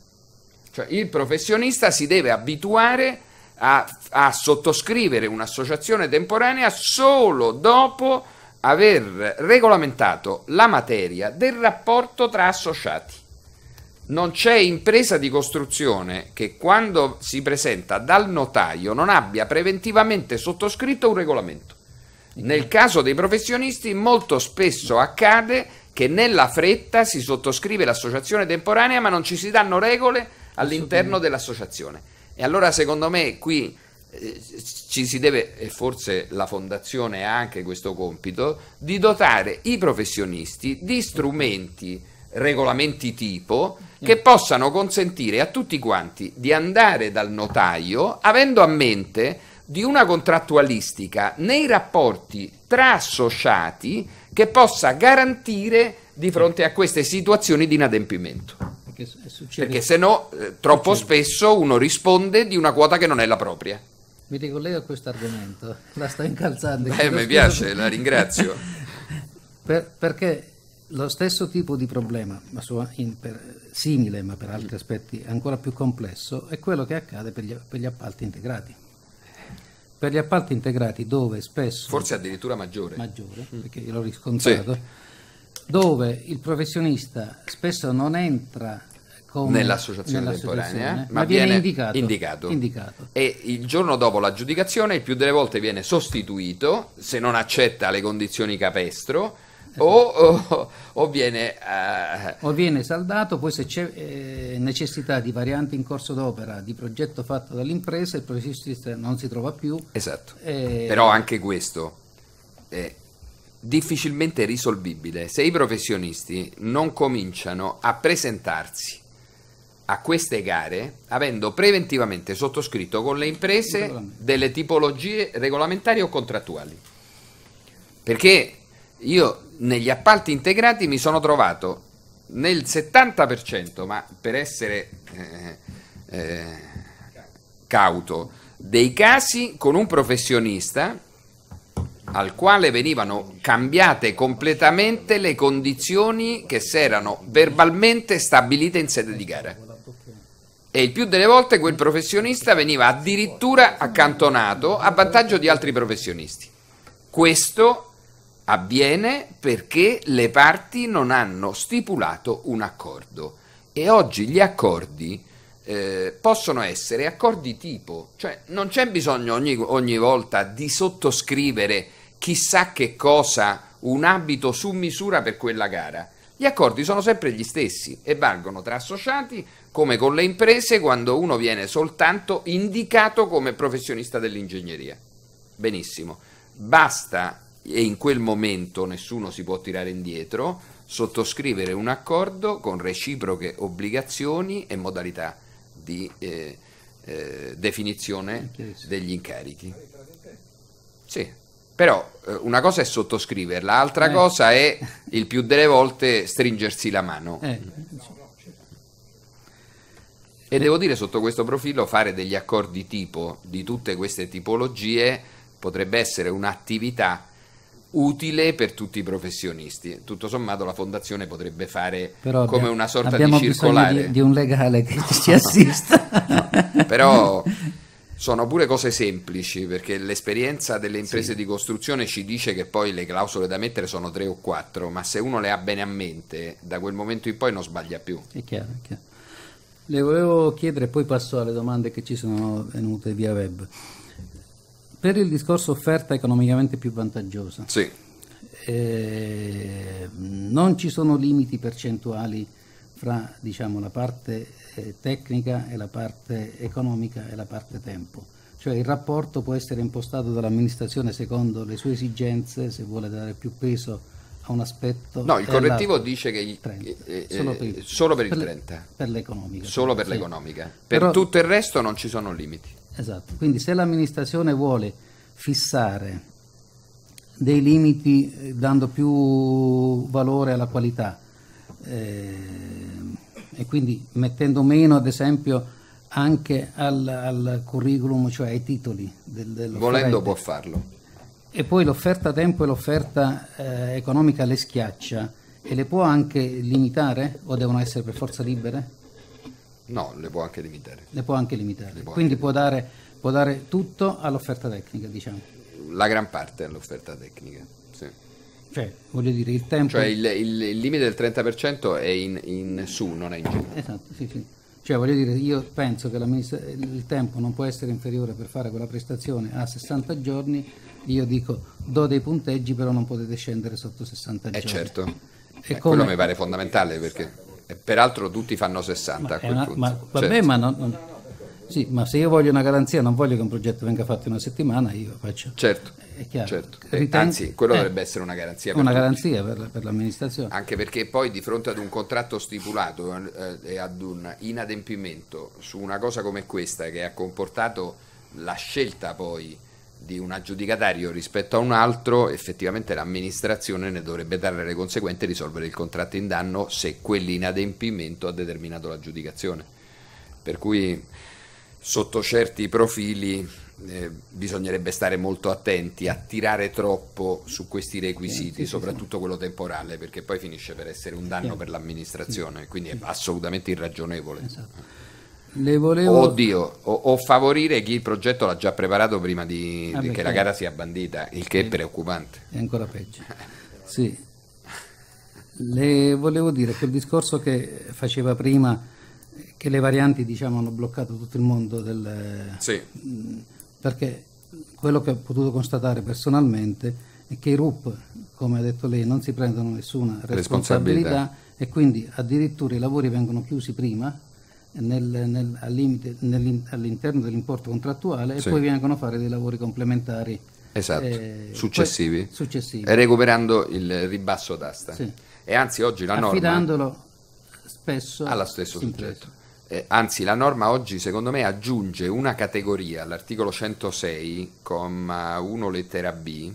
Cioè il professionista si deve abituare a, a sottoscrivere un'associazione temporanea solo dopo aver regolamentato la materia del rapporto tra associati. Non c'è impresa di costruzione che quando si presenta dal notaio non abbia preventivamente sottoscritto un regolamento. Nel caso dei professionisti molto spesso accade che nella fretta si sottoscrive l'associazione temporanea ma non ci si danno regole all'interno dell'associazione. E allora secondo me qui eh, ci si deve, e forse la fondazione ha anche questo compito, di dotare i professionisti di strumenti, regolamenti tipo, che mm. possano consentire a tutti quanti di andare dal notaio avendo a mente di una contrattualistica nei rapporti tra associati che possa garantire di fronte a queste situazioni di inadempimento. Perché, eh, Perché se no eh, troppo succede. spesso uno risponde di una quota che non è la propria. Mi ricollego a questo argomento, la sto incalzando. Beh, mi piace, la ringrazio. per, perché lo stesso tipo di problema, ma su, in, per, simile ma per altri aspetti ancora più complesso, è quello che accade per gli, per gli appalti integrati per gli appalti integrati dove spesso... Forse addirittura maggiore. Maggiore, mm. perché l'ho riscontrato. Sì. Dove il professionista spesso non entra nell'associazione temporanea, ma, ma viene, viene indicato, indicato. indicato, E il giorno dopo l'aggiudicazione, il più delle volte viene sostituito se non accetta le condizioni capestro o, esatto. o, o, viene, uh... o, viene... saldato, poi se c'è eh, necessità di varianti in corso d'opera, di progetto fatto dall'impresa, il progetto non si trova più. Esatto, eh... però anche questo è difficilmente risolvibile se i professionisti non cominciano a presentarsi a queste gare avendo preventivamente sottoscritto con le imprese delle tipologie regolamentari o contrattuali. Perché io negli appalti integrati mi sono trovato nel 70%, ma per essere eh, eh, cauto, dei casi con un professionista al quale venivano cambiate completamente le condizioni che si erano verbalmente stabilite in sede di gara. E il più delle volte quel professionista veniva addirittura accantonato a vantaggio di altri professionisti. Questo avviene perché le parti non hanno stipulato un accordo e oggi gli accordi eh, possono essere accordi tipo, cioè non c'è bisogno ogni, ogni volta di sottoscrivere chissà che cosa, un abito su misura per quella gara. Gli accordi sono sempre gli stessi e valgono tra associati come con le imprese quando uno viene soltanto indicato come professionista dell'ingegneria. Benissimo, basta e in quel momento nessuno si può tirare indietro, sottoscrivere un accordo con reciproche obbligazioni e modalità di eh, eh, definizione degli incarichi. Sì, però eh, una cosa è sottoscriverla, l'altra eh. cosa è il più delle volte stringersi la mano. Eh. E devo dire sotto questo profilo fare degli accordi tipo di tutte queste tipologie potrebbe essere un'attività utile per tutti i professionisti. Tutto sommato la fondazione potrebbe fare Però come una sorta di circolare. Di, di un legale che no, ci assista. No, no. Però sono pure cose semplici perché l'esperienza delle imprese sì. di costruzione ci dice che poi le clausole da mettere sono tre o quattro, ma se uno le ha bene a mente, da quel momento in poi non sbaglia più. È chiaro, è chiaro. Le volevo chiedere, poi passo alle domande che ci sono venute via web. Per il discorso offerta economicamente più vantaggiosa, sì. eh, non ci sono limiti percentuali fra diciamo, la parte eh, tecnica e la parte economica e la parte tempo. Cioè il rapporto può essere impostato dall'amministrazione secondo le sue esigenze, se vuole dare più peso a un aspetto. No, il correttivo dice che 30, eh, eh, solo, eh, per il, solo per il, per 30. Le, per l'economica. Solo per sì. l'economica. Per Però, tutto il resto non ci sono limiti. Esatto, quindi se l'amministrazione vuole fissare dei limiti eh, dando più valore alla qualità eh, e quindi mettendo meno ad esempio anche al, al curriculum, cioè ai titoli del, Volendo può farlo. E poi l'offerta tempo e l'offerta eh, economica le schiaccia e le può anche limitare o devono essere per forza libere? No, le può anche limitare. Le può anche limitare. Può Quindi anche può, dare, può, dare, tutto all'offerta tecnica, diciamo. La gran parte all'offerta tecnica, sì. Cioè, voglio dire, il tempo... Cioè, il, il, il limite del 30% è in, in, su, non è in giù. Esatto, sì, sì. Cioè, voglio dire, io penso che il tempo non può essere inferiore per fare quella prestazione a 60 giorni, io dico do dei punteggi, però non potete scendere sotto 60 eh, giorni. Eh certo, e eh, come... quello mi pare fondamentale perché... Eh, peraltro tutti fanno 60 ma, una, ma vabbè, certo. ma, non, non, sì, ma se io voglio una garanzia, non voglio che un progetto venga fatto in una settimana, io faccio. Certo. È chiaro. Certo. Eh, Riten- Anzi, quello eh, dovrebbe essere una garanzia per Una tutti. garanzia per, per, l'amministrazione. Anche perché poi di fronte ad un contratto stipulato eh, e ad un inadempimento su una cosa come questa che ha comportato la scelta poi di un aggiudicatario rispetto a un altro, effettivamente l'amministrazione ne dovrebbe dare le conseguenze e risolvere il contratto in danno se quell'inadempimento ha determinato l'aggiudicazione. Per cui sotto certi profili eh, bisognerebbe stare molto attenti a tirare troppo su questi requisiti, sì, sì, soprattutto sì. quello temporale, perché poi finisce per essere un danno per l'amministrazione, quindi è assolutamente irragionevole. Esatto. Le volevo... Oddio, oh, o, o, favorire chi il progetto l'ha già preparato prima di, ah, di che la certo. gara sia bandita, il che è preoccupante. È ancora peggio. Sì. Le volevo dire quel discorso che faceva prima, che le varianti diciamo, hanno bloccato tutto il mondo del... Sì. Mm, perché quello che ho potuto constatare personalmente è che i RUP, come ha detto lei, non si prendono nessuna responsabilità. responsabilità. e quindi addirittura i lavori vengono chiusi prima nel, nel, all'interno dell'importo contrattuale sì. e poi vengono a fare dei lavori complementari. Esatto, eh, successivi, poi, successivi. Recuperando il ribasso d'asta. Sì. E anzi oggi la norma... Affidandolo spesso... Alla stesso soggetto. Eh, anzi, la norma oggi, secondo me, aggiunge una categoria all'articolo 106,1 lettera B,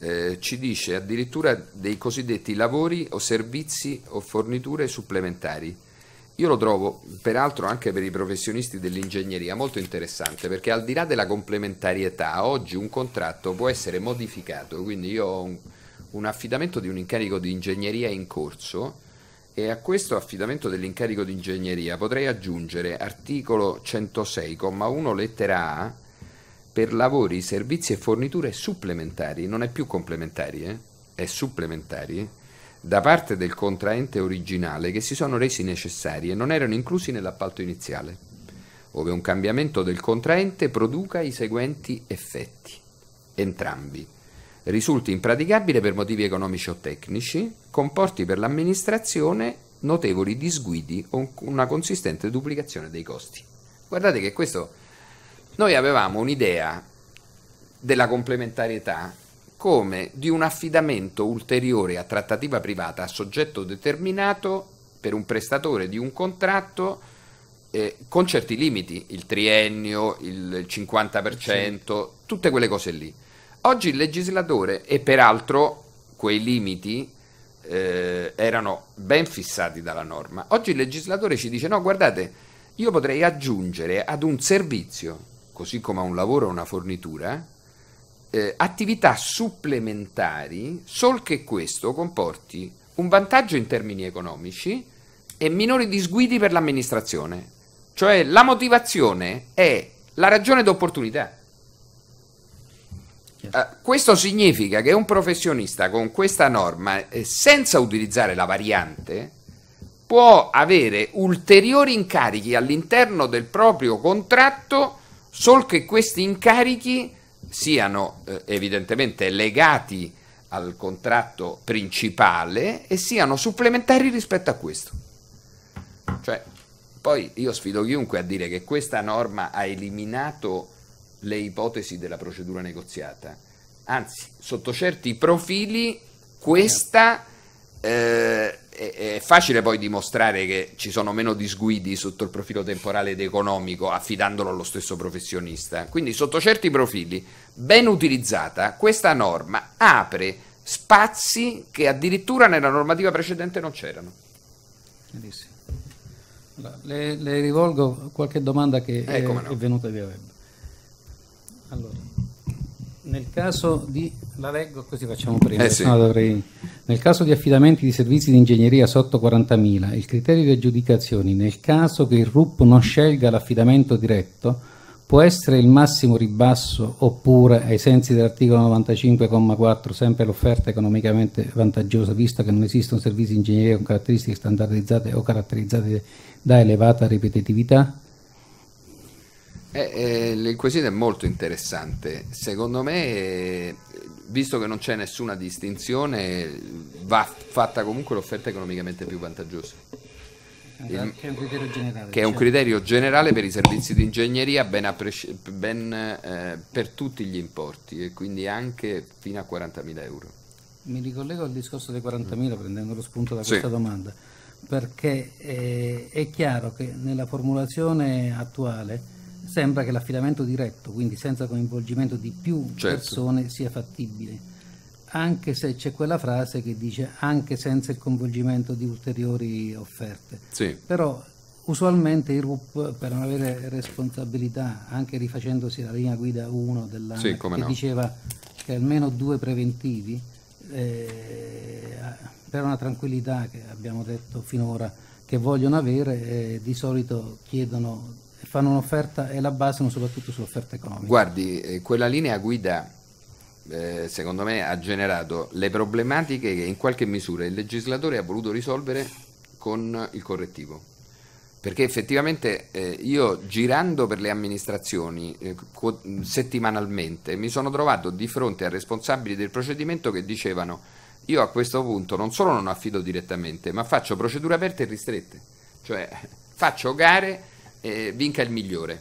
eh, ci dice addirittura dei cosiddetti lavori o servizi o forniture supplementari io lo trovo, peraltro anche per i professionisti dell'ingegneria, molto interessante perché al di là della complementarietà, oggi un contratto può essere modificato, quindi io ho un, un affidamento di un incarico di ingegneria in corso e a questo affidamento dell'incarico di ingegneria potrei aggiungere articolo 106,1 lettera A per lavori, servizi e forniture supplementari, non è più complementari, eh? è supplementari da parte del contraente originale che si sono resi necessari e non erano inclusi nell'appalto iniziale, ove un cambiamento del contraente produca i seguenti effetti. Entrambi. Risulti impraticabile per motivi economici o tecnici, comporti per l'amministrazione notevoli disguidi o una consistente duplicazione dei costi. Guardate che questo noi avevamo un'idea della complementarietà come di un affidamento ulteriore a trattativa privata a soggetto determinato per un prestatore di un contratto eh, con certi limiti, il triennio, il 50%, sì. tutte quelle cose lì. Oggi il legislatore, e peraltro quei limiti eh, erano ben fissati dalla norma, oggi il legislatore ci dice no, guardate, io potrei aggiungere ad un servizio, così come a un lavoro o una fornitura, eh, attività supplementari, sol che questo comporti un vantaggio in termini economici e minori disguidi per l'amministrazione. Cioè la motivazione è la ragione d'opportunità. Uh, questo significa che un professionista con questa norma, eh, senza utilizzare la variante, può avere ulteriori incarichi all'interno del proprio contratto, sol che questi incarichi siano eh, evidentemente legati al contratto principale e siano supplementari rispetto a questo. Cioè, poi io sfido chiunque a dire che questa norma ha eliminato le ipotesi della procedura negoziata. Anzi, sotto certi profili questa eh, è facile poi dimostrare che ci sono meno disguidi sotto il profilo temporale ed economico affidandolo allo stesso professionista. Quindi sotto certi profili, ben utilizzata, questa norma apre spazi che addirittura nella normativa precedente non c'erano. Allora, le, le, rivolgo qualche domanda che eh, è, no. è, venuta via Allora nel caso di la leggo così facciamo prima, eh sì. no, dovrei... nel caso di affidamenti di servizi di ingegneria sotto 40.000 il criterio di aggiudicazione nel caso che il RUP non scelga l'affidamento diretto può essere il massimo ribasso oppure ai sensi dell'articolo 95,4 sempre l'offerta economicamente vantaggiosa visto che non esistono servizi di ingegneria con caratteristiche standardizzate o caratterizzate da elevata ripetitività eh, eh, il quesito è molto interessante. Secondo me, eh, visto che non c'è nessuna distinzione, va fatta comunque l'offerta economicamente più vantaggiosa. Il, che, è generale, che è un certo. criterio generale per i servizi di ingegneria ben, ben eh, per tutti gli importi e quindi anche fino a 40.000 euro. Mi ricollego al discorso dei 40.000 mm. prendendo lo spunto da questa domanda perché eh, è chiaro che nella formulazione attuale sembra che l'affidamento diretto, quindi senza coinvolgimento di più certo. persone, sia fattibile anche se c'è quella frase che dice anche senza il coinvolgimento di ulteriori offerte. Sì. Però usualmente i RUP per non avere responsabilità, anche rifacendosi la linea guida 1 della sì, che diceva che almeno due preventivi, eh, per una tranquillità che abbiamo detto finora che vogliono avere, eh, di solito chiedono fanno un'offerta e la basano soprattutto sull'offerta economica. Guardi, eh, quella linea guida eh, secondo me ha generato le problematiche che in qualche misura il legislatore ha voluto risolvere con il correttivo. Perché effettivamente eh, io girando per le amministrazioni eh, settimanalmente mi sono trovato di fronte a responsabili del procedimento che dicevano io a questo punto non solo non affido direttamente ma faccio procedure aperte e ristrette, cioè faccio gare eh, vinca il migliore,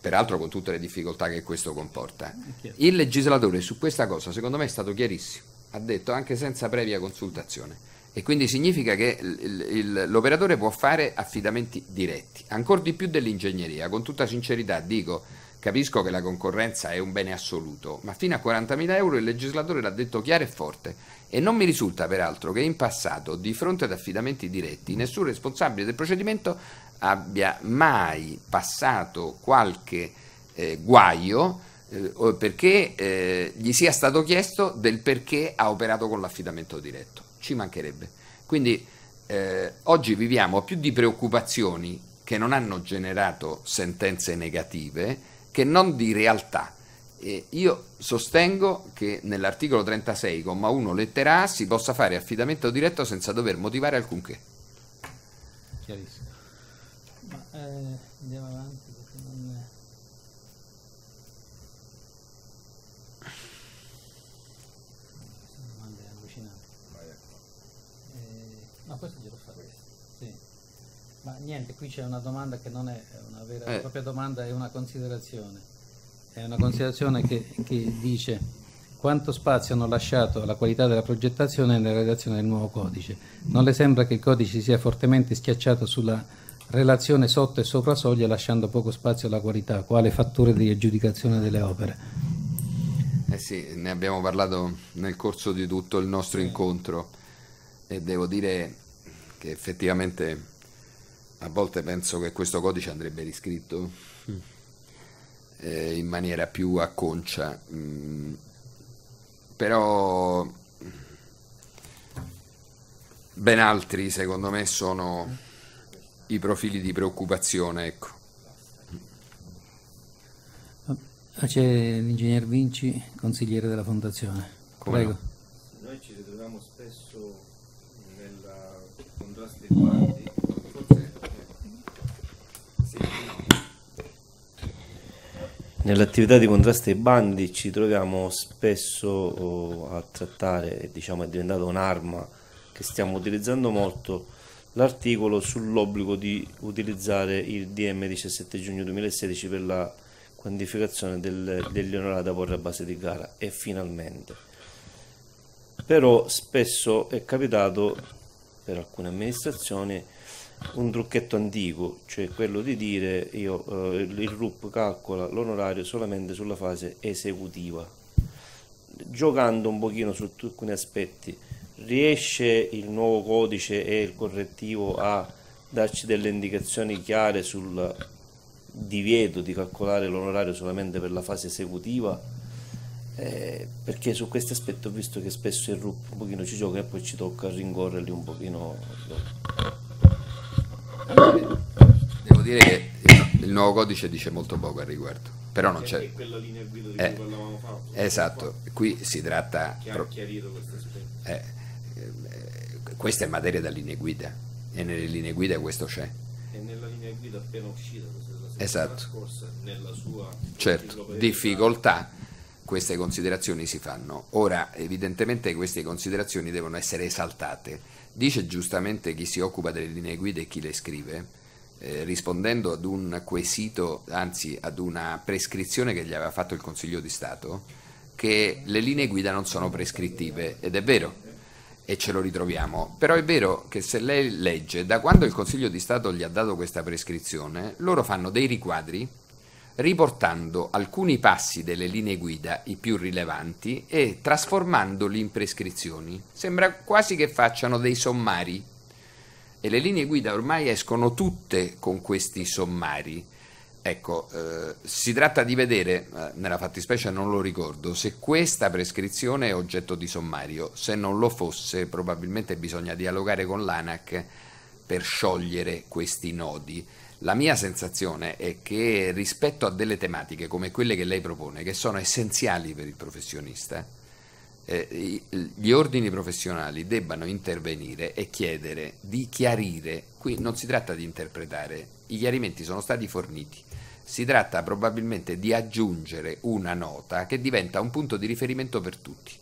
peraltro con tutte le difficoltà che questo comporta. Il legislatore su questa cosa secondo me è stato chiarissimo, ha detto anche senza previa consultazione e quindi significa che l'operatore può fare affidamenti diretti, ancora di più dell'ingegneria, con tutta sincerità dico capisco che la concorrenza è un bene assoluto, ma fino a 40.000 euro il legislatore l'ha detto chiaro e forte e non mi risulta peraltro che in passato di fronte ad affidamenti diretti nessun responsabile del procedimento abbia mai passato qualche eh, guaio eh, perché eh, gli sia stato chiesto del perché ha operato con l'affidamento diretto. Ci mancherebbe. Quindi eh, oggi viviamo più di preoccupazioni che non hanno generato sentenze negative che non di realtà. Eh, io sostengo che nell'articolo 36,1 lettera A, si possa fare affidamento diretto senza dover motivare alcunché. Chiarissimo eh, andiamo avanti perché non è... sono domande ecco. eh, no questo glielo faresti sì. ma niente qui c'è una domanda che non è una vera e eh. propria domanda è una considerazione è una considerazione che, che dice quanto spazio hanno lasciato alla qualità della progettazione nella redazione del nuovo codice. Non le sembra che il codice sia fortemente schiacciato sulla relazione sotto e sopra soglia lasciando poco spazio alla qualità, quale fattore di aggiudicazione delle opere. Eh sì, ne abbiamo parlato nel corso di tutto il nostro incontro e devo dire che effettivamente a volte penso che questo codice andrebbe riscritto mm. eh, in maniera più acconcia, mm, però ben altri secondo me sono mm i profili di preoccupazione. Ecco. Ah, c'è l'ingegner Vinci, consigliere della Fondazione. Come Prego. No? Noi ci ritroviamo spesso nel contrasto dei guardi. Eh, sì. Nell'attività di contrasto ai bandi ci troviamo spesso oh, a trattare, diciamo è diventata un'arma che stiamo utilizzando molto, l'articolo sull'obbligo di utilizzare il DM 17 giugno 2016 per la quantificazione del, onorari da porre a base di gara e finalmente però spesso è capitato per alcune amministrazioni un trucchetto antico cioè quello di dire io, eh, il RUP calcola l'onorario solamente sulla fase esecutiva giocando un pochino su alcuni aspetti riesce il nuovo codice e il correttivo a darci delle indicazioni chiare sul divieto di calcolare l'onorario solamente per la fase esecutiva? Eh, perché su questo aspetto ho visto che spesso il RUP un pochino ci gioca e poi ci tocca rincorrerli un pochino devo dire che il nuovo codice dice molto poco al riguardo però non c'è quella linea guida di eh, cui parlavamo fa, esatto, qui si tratta che ha chiarito questo aspetto eh questa è materia da linee guida e nelle linee guida questo c'è. E nella linea guida appena uscita esatto. scorsa, nella sua certo. difficoltà, queste considerazioni si fanno. Ora, evidentemente queste considerazioni devono essere esaltate. Dice giustamente chi si occupa delle linee guida e chi le scrive, eh, rispondendo ad un quesito, anzi ad una prescrizione che gli aveva fatto il Consiglio di Stato, che le linee guida non sono prescrittive ed è vero e ce lo ritroviamo. Però è vero che se lei legge, da quando il Consiglio di Stato gli ha dato questa prescrizione, loro fanno dei riquadri riportando alcuni passi delle linee guida, i più rilevanti, e trasformandoli in prescrizioni. Sembra quasi che facciano dei sommari. E le linee guida ormai escono tutte con questi sommari. Ecco, eh, si tratta di vedere, eh, nella fattispecie non lo ricordo, se questa prescrizione è oggetto di sommario, se non lo fosse probabilmente bisogna dialogare con l'ANAC per sciogliere questi nodi. La mia sensazione è che rispetto a delle tematiche come quelle che lei propone, che sono essenziali per il professionista, eh, gli ordini professionali debbano intervenire e chiedere di chiarire, qui non si tratta di interpretare, i chiarimenti sono stati forniti si tratta probabilmente di aggiungere una nota che diventa un punto di riferimento per tutti,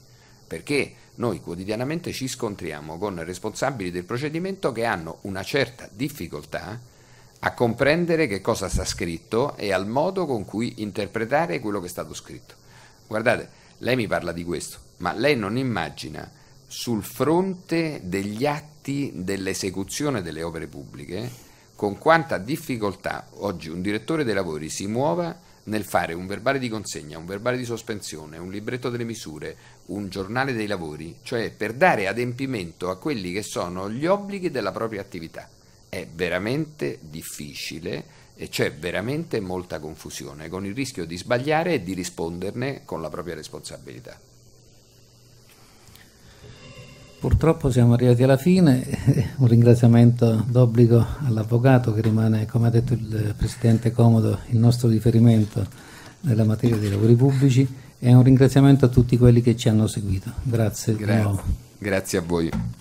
perché noi quotidianamente ci scontriamo con responsabili del procedimento che hanno una certa difficoltà a comprendere che cosa sta scritto e al modo con cui interpretare quello che è stato scritto. Guardate, lei mi parla di questo, ma lei non immagina sul fronte degli atti dell'esecuzione delle opere pubbliche con quanta difficoltà oggi un direttore dei lavori si muova nel fare un verbale di consegna, un verbale di sospensione, un libretto delle misure, un giornale dei lavori, cioè per dare adempimento a quelli che sono gli obblighi della propria attività. È veramente difficile e c'è veramente molta confusione, con il rischio di sbagliare e di risponderne con la propria responsabilità. Purtroppo siamo arrivati alla fine, un ringraziamento d'obbligo all'avvocato che rimane, come ha detto il Presidente Comodo, il nostro riferimento nella materia dei lavori pubblici e un ringraziamento a tutti quelli che ci hanno seguito. Grazie. Grazie, Grazie a voi.